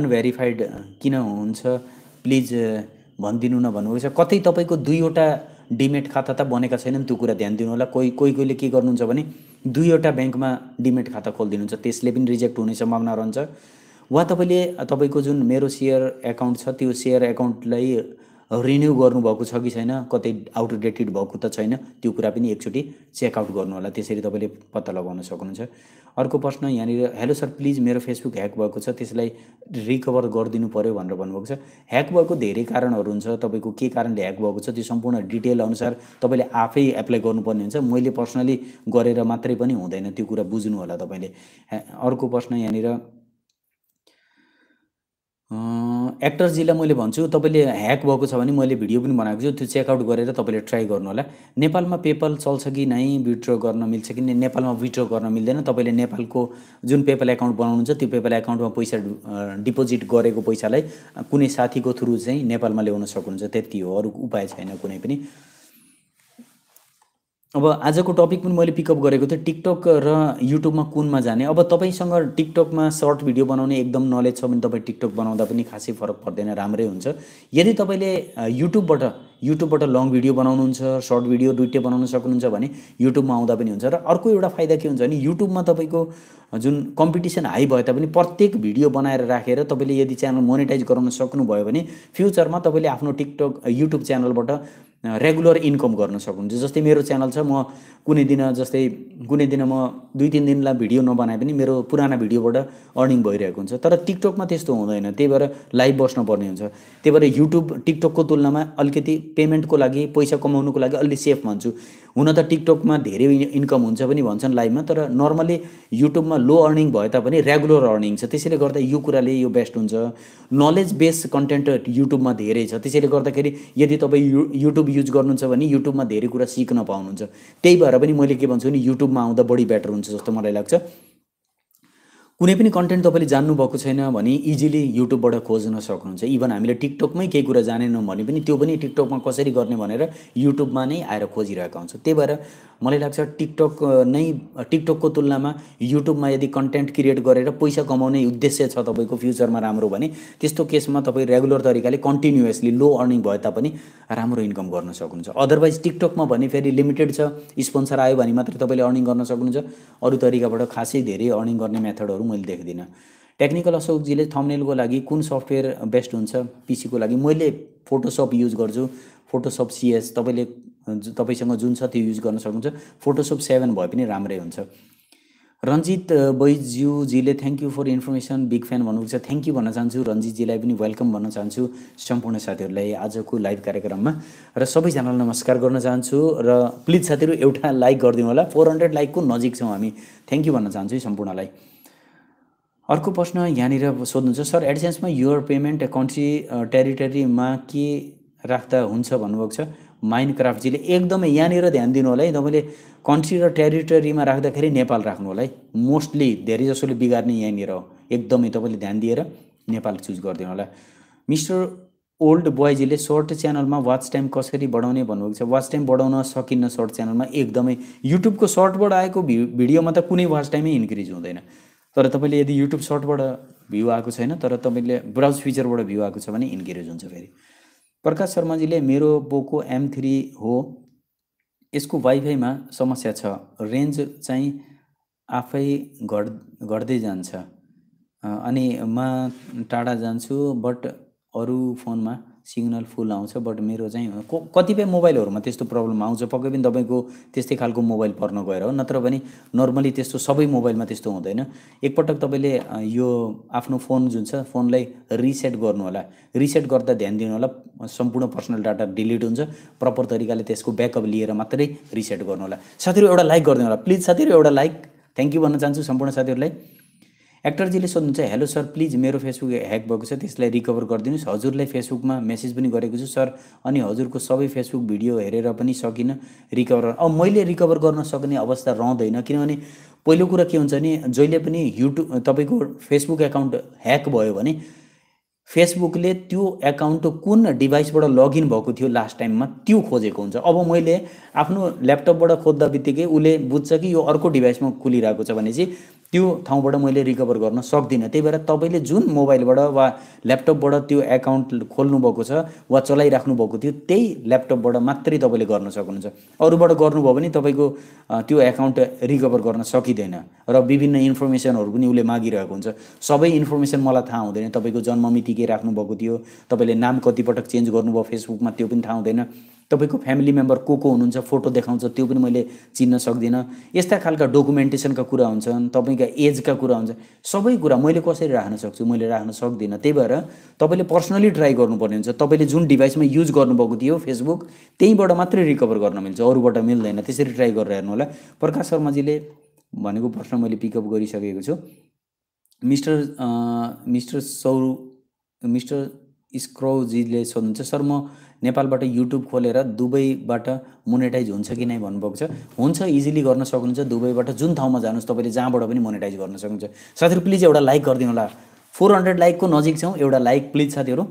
अनभेरिफाइड किन हुन्छ प्लिज भनिदिनु न भन्नुभएको छ कतै तपाईँको दुईवटा डिमेट खाता त बनेका छैनन् त्यो कुरा ध्यान दिनु होला कोही कोही कोहीले के गर्नुहुन्छ भने दुईवटा ब्याङ्कमा डिमेट खाता खोलिदिनुहुन्छ त्यसले पनि रिजेक्ट हुने सम्भावना रहन्छ वा तपाईँले तपाईँको जुन मेरो सेयर एकाउन्ट छ त्यो सेयर एकाउन्टलाई रिन्यु गर्नुभएको छ कि छैन कतै आउटडेटेड भएको त छैन त्यो कुरा पनि एकचोटि चेकआउट गर्नु होला त्यसरी तपाईँले पत्ता लगाउन सक्नुहुन्छ अर्को प्रश्न यहाँनिर हेलो सर प्लिज मेरो फेसबुक ह्याक भएको छ त्यसलाई रिकभर गरिदिनु पऱ्यो भनेर भन्नुभएको छ ह्याक भएको धेरै कारणहरू हुन्छ तपाईँको के कारणले ह्याक भएको छ त्यो सम्पूर्ण डिटेल अनुसार तपाईँले आफै एप्लाई गर्नुपर्ने हुन्छ मैले पर्सनली गरेर मात्रै पनि हुँदैन त्यो कुरा बुझ्नु होला तपाईँले अर्को प्रश्न यहाँनिर एक्टर्सजीलाई मैले भन्छु तपाईँले ह्याक भएको छ भने मैले भिडियो पनि बनाएको छु त्यो चेकआउट गरेर तपाईँले ट्राई होला नेपालमा पेपल चल्छ कि नै विड्रो गर्न मिल्छ कि नेपालमा विड्रो गर्न मिल्दैन तपाईँले नेपालको जुन पेपल एकाउन्ट बनाउनुहुन्छ त्यो पेपल एकाउन्टमा पैसा डिपोजिट गरेको पैसालाई कुनै साथीको थ्रु चाहिँ नेपालमा ल्याउन सक्नुहुन्छ त्यति हो अरू उपाय छैन कुनै पनि अब आजको टपिक पनि मैले पिकअप गरेको थिएँ टिकटक र युट्युबमा कुनमा जाने अब तपाईँसँग टिकटकमा सर्ट भिडियो बनाउने एकदम नलेज छ भने तपाईँ टिकटक बनाउँदा पनि खासै फरक पर्दैन राम्रै हुन्छ यदि तपाईँले युट्युबबाट युट्युबबाट लङ भिडियो बनाउनुहुन्छ सर्ट भिडियो दुइटै बनाउन सक्नुहुन्छ भने युट्युबमा आउँदा पनि हुन्छ र अर्को एउटा फाइदा के हुन्छ भने युट्युबमा तपाईँको जुन कम्पिटिसन हाई भए तापनि प्रत्येक भिडियो बनाएर राखेर तपाईँले यदि च्यानल मोनिटाइज गराउन सक्नुभयो भने फ्युचरमा तपाईँले आफ्नो टिकटक युट्युब च्यानलबाट रेगुलर इन्कम गर्न सक्नुहुन्छ जस्तै मेरो च्यानल छ म कुनै दिन जस्तै कुनै दिन म दुई तिन दिनलाई भिडियो नबनाए पनि मेरो पुराना भिडियोबाट अर्निङ भइरहेको हुन्छ तर टिकटकमा त्यस्तो हुँदैन त्यही भएर लाइभ बस्नुपर्ने हुन्छ त्यही भएर युट्युब टिकटकको तुलनामा अलिकति पेमेन्टको लागि पैसा कमाउनुको लागि अलि सेफ भन्छु हुन त टिकटकमा धेरै इन्कम हुन्छ पनि भन्छन् लाइभमा तर नर्मली युट्युबमा लो अर्निङ भए तापनि रेगुलर अर्निङ छ त्यसैले गर्दा यो कुराले यो बेस्ट हुन्छ नलेज बेस्ड कन्टेन्ट युट्युबमा धेरै छ त्यसैले गर्दाखेरि यदि तपाईँ यु युट्युब युट्युब युज गर्नुहुन्छ भने युट्युबमा धेरै कुरा सिक्न पाउनुहुन्छ त्यही भएर पनि मैले के भन्छु भने युट्युबमा आउँदा बढी बेटर हुन्छ जस्तो मलाई लाग्छ कुनै पनि कन्टेन्ट तपाईँले जान्नुभएको छैन भने इजिली युट्युबबाट खोज्न सक्नुहुन्छ इभन हामीले टिकटकमै केही कुरा जानेनौँ भने पनि त्यो पनि टिकटकमा कसरी गर्ने भनेर युट्युबमा नै आएर खोजिरहेका हुन्छ त्यही भएर मलाई लाग्छ टिकटक नै टिकटकको तुलनामा युट्युबमा यदि कन्टेन्ट क्रिएट गरेर पैसा कमाउने उद्देश्य छ तपाईँको फ्युचरमा राम्रो भने त्यस्तो केसमा तपाईँ रेगुलर तरिकाले कन्टिन्युसली लो अर्निङ भए तापनि राम्रो इन्कम गर्न सक्नुहुन्छ अदरवाइज टिकटकमा भने फेरि लिमिटेड छ स्पोन्सर आयो भने मात्र तपाईँले अर्निङ गर्न सक्नुहुन्छ अरू तरिकाबाट खासै धेरै अर्निङ गर्ने मेथडहरू मैले देख्दिनँ टेक्निकल अशोकजीले थम्नेलको लागि कुन सफ्टवेयर बेस्ट हुन्छ पिसीको लागि मैले फोटोसप युज गर्छु फोटोसप सिएस तपाईँले तपाईँसँग जुन छ त्यो युज गर्न सक्नुहुन्छ फोटोसप सेभेन भए पनि राम्रै हुन्छ रन्जित बैज्यूजीले thank you for information big fan भन्नुहुन्छ थ्याङ्क यू भन्न चाहन्छु रन्जितजीलाई पनि वेलकम भन्न चाहन्छु सम्पूर्ण साथीहरूलाई आजको लाइभ कार्यक्रममा र सबैजनालाई नमस्कार गर्न चाहन्छु र प्लिज साथीहरू एउटा लाइक गरिदिनु होला फोर हन्ड्रेड लाइकको नजिक छौँ हामी थ्याङ्क यू भन्न चाहन्छु सम्पूर्णलाई अर्को प्रश्न यहाँनिर सोध्नुहुन्छ सर एडसेन्समा योर पेमेन्ट कन्ट्री टेरिटरीमा के राख्दा हुन्छ भन्नुभएको छ माइन्ड क्राफ्टजीले एकदमै यहाँनिर ध्यान दिनु होला है तपाईँले कन्ट्री र टेरिटरीमा राख्दाखेरि नेपाल राख्नु होला है मोस्टली धेरै जसोले बिगार्ने यहाँनिर हो एकदमै तपाईँले ध्यान दिएर नेपाल चुज गरिदिनु होला मिस्टर ओल्ड बोयजीले सर्ट च्यानलमा वाच टाइम कसरी बढाउने भन्नुभएको छ वाच टाइम बढाउन सकिन्न सर्ट च्यानलमा एकदमै युट्युबको सर्टबाट आएको भिडियोमा त कुनै वाच टाइमै इन्क्रिज हुँदैन तर तपाईँले यदि युट्युब सर्टबाट भ्यू आएको छैन तर तपाईँले ब्राउज फिचरबाट भ्यू आएको छ भने इन्करेज हुन्छ फेरि प्रकाश शर्माजीले मेरो बोको एम थ्री हो यसको वाइफाईमा समस्या छ रेन्ज चाहिँ आफै घट घट्दै जान्छ अनि म टाढा जान्छु बट अरू फोनमा सिग्नल फुल आउँछ बट मेरो चाहिँ कतिपय मोबाइलहरूमा त्यस्तो प्रब्लम आउँछ पक्कै पनि तपाईँको त्यस्तै खालको मोबाइल पर्न गएर हो नत्र पनि नर्मली त्यस्तो सबै मोबाइलमा त्यस्तो हुँदैन एकपटक तपाईँले यो आफ्नो फोन जुन छ फोनलाई रिसेट गर्नु होला रिसेट गर्दा ध्यान दिनु होला सम्पूर्ण पर्सनल डाटा डिलिट हुन्छ प्रपर तरिकाले त्यसको ब्याकअप लिएर मात्रै रिसेट गर्नु होला साथीहरू एउटा लाइक गरिदिनु होला प्लिज साथीहरू एउटा लाइक थ्याङ्क यू भन्न चाहन्छु सम्पूर्ण साथीहरूलाई एक्टरजीले सोध्नुहुन्छ हेलो सर प्लिज मेरो फेसबुक ह्याक भएको छ त्यसलाई रिकभर गरिदिनुहोस् हजुरलाई फेसबुकमा मेसेज पनि गरेको छु सर अनि हजुरको सबै फेसबुक भिडियो हेरेर पनि सकिनँ रिकभर अब मैले रिकभर गर्न सक्ने अवस्था रहँदैन किनभने पहिलो कुरा के हुन्छ भने जहिले पनि युट्युब तपाईँको फेसबुक एकाउन्ट ह्याक भयो भने फेसबुकले त्यो एकाउन्ट कुन डिभाइसबाट लगइन भएको थियो लास्ट टाइममा त्यो खोजेको हुन्छ अब मैले आफ्नो ल्यापटपबाट खोज्दा बित्तिकै उसले बुझ्छ कि यो अर्को डिभाइसमा खुलिरहेको छ भने चाहिँ त्यो ठाउँबाट मैले रिकभर गर्न सक्दिनँ त्यही भएर तपाईँले जुन मोबाइलबाट वा ल्यापटपबाट त्यो एकाउन्ट खोल्नुभएको छ वा चलाइराख्नु भएको थियो त्यही ल्यापटपबाट मात्रै तपाईँले गर्न सक्नुहुन्छ अरूबाट गर्नुभयो भने तपाईँको त्यो एकाउन्ट रिकभर गर्न सकिँदैन र विभिन्न इन्फर्मेसनहरू पनि उसले मागिरहेको हुन्छ सबै इन्फर्मेसन मलाई थाहा हुँदैन तपाईँको जन्ममिति के राख्नुभएको थियो तपाईँले नाम कतिपटक चेन्ज गर्नुभयो फेसबुकमा त्यो पनि थाहा हुँदैन तपाईँको फ्यामिली मेम्बर को को हुनुहुन्छ फोटो देखाउँछ त्यो पनि मैले चिन्न सक्दिनँ यस्ता खालका डकुमेन्टेसनका कुरा हुन्छन् तपाईँका एजका कुरा हुन्छ सबै कुरा मैले कसरी राख्न सक्छु मैले राख्न सक्दिनँ त्यही भएर तपाईँले पर्सनली ट्राई गर्नुपर्ने हुन्छ तपाईँले जुन डिभाइसमा युज गर्नुभएको थियो फेसबुक त्यहीँबाट मात्रै रिकभर गर्न मिल्छ अरूबाट मिल्दैन त्यसरी ट्राई गरेर हेर्नु होला प्रकाश शर्माजीले भनेको प्रश्न मैले पिकअप गरिसकेको छु मिस्टर मिस्टर सौ मिस्टर स्क्रौजीले सोध्नुहुन्छ सर म नेपालबाट युट्युब खोलेर दुबईबाट मोनिटाइज हुन्छ कि नै भन्नुभएको छ हुन्छ इजिली गर्न सक्नुहुन्छ दुबईबाट जुन ठाउँमा जानुहोस् तपाईँले जहाँबाट पनि मोनिटाइज गर्न सक्नुहुन्छ साथीहरू प्लिज एउटा लाइक गरिदिनु होला फोर हन्ड्रेड लाइकको नजिक छौँ एउटा लाइक प्लिज साथीहरू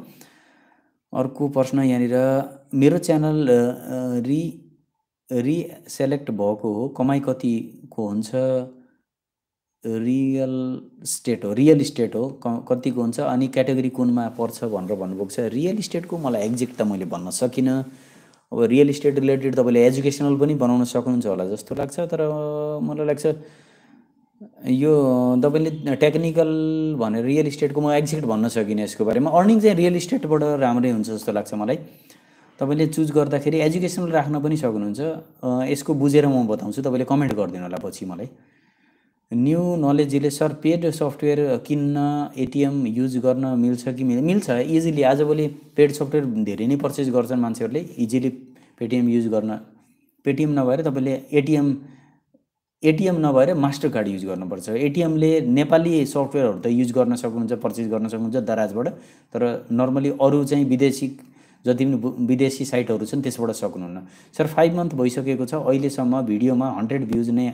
अर्को प्रश्न यहाँनिर मेरो च्यानल रि रिसेलेक्ट भएको हो कमाइ कतिको हुन्छ रियल स्टेट हो रियल स्टेट हो कतिको हुन्छ अनि क्याटेगोरी कुनमा पर्छ भनेर भन्नुभएको छ रियल स्टेटको मलाई एक्जेक्ट त मैले भन्न सकिनँ अब रियल स्टेट रिलेटेड तपाईँले एजुकेसनल पनि बनाउन सक्नुहुन्छ होला जस्तो लाग्छ तर मलाई लाग्छ यो तपाईँले टेक्निकल भनेर रियल इस्टेटको म एक्जेक्ट भन्न सकिनँ यसको बारेमा अर्निङ चाहिँ रियल इस्टेटबाट राम्रै हुन्छ जस्तो लाग्छ मलाई तपाईँले चुज गर्दाखेरि एजुकेसनल राख्न पनि सक्नुहुन्छ यसको बुझेर म बताउँछु तपाईँले कमेन्ट गरिदिनु होला पछि मलाई न्यु नलेजले सर पेड सफ्टवेयर किन्न एटिएम युज गर्न मिल्छ कि मिल्छ मिल्छ इजिली आजभोलि पेड सफ्टवेयर धेरै नै पर्चेस गर्छन् मान्छेहरूले इजिली पेटिएम युज गर्न पेटिएम नभएर तपाईँले एटिएम एटिएम नभएर मास्टर कार्ड युज गर्नुपर्छ एटिएमले नेपाली सफ्टवेयरहरू त युज गर्न सक्नुहुन्छ पर्चेस गर्न सक्नुहुन्छ दराजबाट तर नर्मली अरू चाहिँ विदेशी जति पनि विदेशी साइटहरू छन् त्यसबाट सक्नुहुन्न सर फाइभ मन्थ भइसकेको छ अहिलेसम्म भिडियोमा हन्ड्रेड भ्युज नै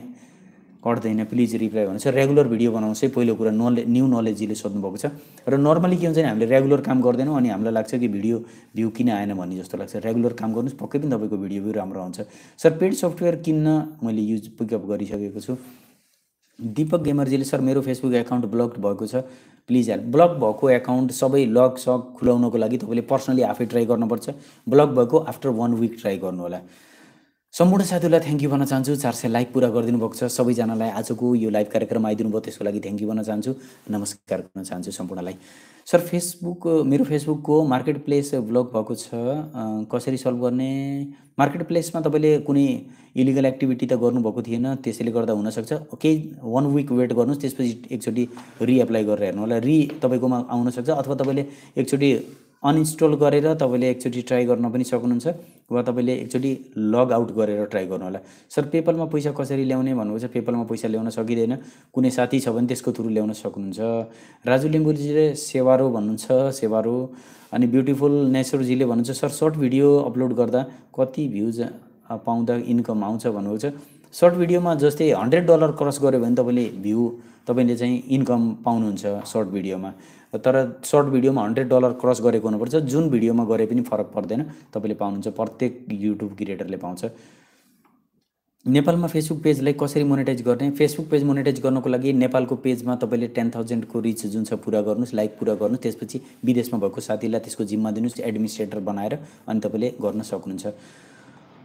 कट्दैन प्लिज रिप्लाई भनेर रेगुलर भिडियो चाहिँ पहिलो कुरा नले न्यू नलेजीले सोध्नुभएको छ र नर्मली के हुन्छ भने हामीले रेगुलर काम गर्दैनौँ अनि हामीलाई लाग्छ कि भिडियो भ्यू किन आएन भन्ने जस्तो लाग्छ रेगुलर काम गर्नुहोस् पक्कै पनि तपाईँको भिडियो भ्यू राम्रो आउँछ सर पेड सफ्टवेयर किन्न मैले युज पिकअप गरिसकेको छु दिपक गेमर्जीले सर मेरो फेसबुक एकाउन्ट ब्लक भएको छ प्लिज हेल्प ब्लक भएको एकाउन्ट सबै लक सक खुलाउनको लागि तपाईँले पर्सनली आफै ट्राई गर्नुपर्छ ब्लक भएको आफ्टर वान विक ट्राई होला सम्पूर्ण साथीहरूलाई थ्याङ्क यू भन्न चाहन्छु चार सय लाइक पुरा गरिदिनु भएको छ सबैजनालाई आजको यो लाइभ कार्यक्रममा आइदिनु भयो त्यसको लागि थ्याङ्क यू भन्न चाहन्छु नमस्कार गर्न चाहन्छु सम्पूर्णलाई सर फेसबुक मेरो फेसबुकको मार्केट प्लेस ब्लग भएको छ कसरी सल्भ गर्ने मार्केट प्लेसमा तपाईँले कुनै इलिगल एक्टिभिटी त गर्नुभएको थिएन त्यसैले गर्दा हुनसक्छ केही वान विक वेट गर्नुहोस् त्यसपछि एकचोटि रिएप्लाई गरेर हेर्नु होला रि तपाईँकोमा आउनसक्छ अथवा तपाईँले एकचोटि अनइन्स्टल गरेर तपाईँले एकचोटि ट्राई गर्न पनि सक्नुहुन्छ वा तपाईँले एकचोटि लग आउट गरेर ट्राई गर्नुहोला सर पेपलमा पैसा कसरी ल्याउने भन्नुहुन्छ पेपलमा पैसा ल्याउन सकिँदैन कुनै साथी छ भने त्यसको थ्रु ल्याउन सक्नुहुन्छ राजु लिम्बूजीले सेवारो भन्नुहुन्छ सेवारो अनि ब्युटिफुल नेचरजीले भन्नुहुन्छ सर सर्ट भिडियो अपलोड गर्दा कति भ्युज पाउँदा इन्कम आउँछ भन्नुभएको छ सर्ट भिडियोमा जस्तै हन्ड्रेड डलर क्रस गऱ्यो भने तपाईँले भ्यू तपाईँले चाहिँ इन्कम पाउनुहुन्छ सर्ट भिडियोमा तर सर्ट भिडियोमा हन्ड्रेड डलर क्रस गरेको हुनुपर्छ जुन भिडियोमा गरे पनि फरक पर्दैन तपाईँले पाउनुहुन्छ प्रत्येक युट्युब क्रिएटरले पाउँछ नेपालमा फेसबुक पेजलाई कसरी मोनिटाइज गर्ने फेसबुक पेज मोनिटाइज गर्नको लागि नेपालको पेजमा तपाईँले टेन थाउजन्डको रिच जुन छ पुरा गर्नुहोस् लाइक पुरा गर्नुहोस् त्यसपछि विदेशमा भएको साथीलाई त्यसको जिम्मा दिनुहोस् एडमिनिस्ट्रेटर बनाएर अनि तपाईँले गर्न सक्नुहुन्छ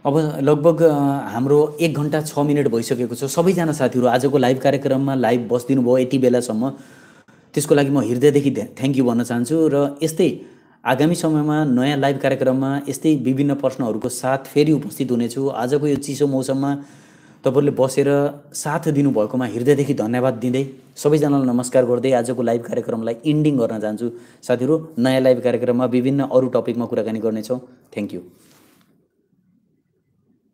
अब लगभग हाम्रो एक घन्टा छ मिनट भइसकेको छ सबैजना साथीहरू आजको लाइभ कार्यक्रममा लाइभ बसिदिनु भयो यति बेलासम्म त्यसको लागि म हृदयदेखि थ्याङ्क यू भन्न चाहन्छु र यस्तै आगामी समयमा नयाँ लाइभ कार्यक्रममा यस्तै विभिन्न प्रश्नहरूको साथ फेरि उपस्थित हुनेछु आजको यो चिसो मौसममा तपाईँहरूले बसेर साथ दिनुभएकोमा हृदयदेखि धन्यवाद दिँदै सबैजनालाई नमस्कार गर्दै आजको लाइभ कार्यक्रमलाई इन्डिङ गर्न चाहन्छु साथीहरू नयाँ लाइभ कार्यक्रममा विभिन्न अरू टपिकमा कुराकानी गर्नेछौँ थ्याङ्क यू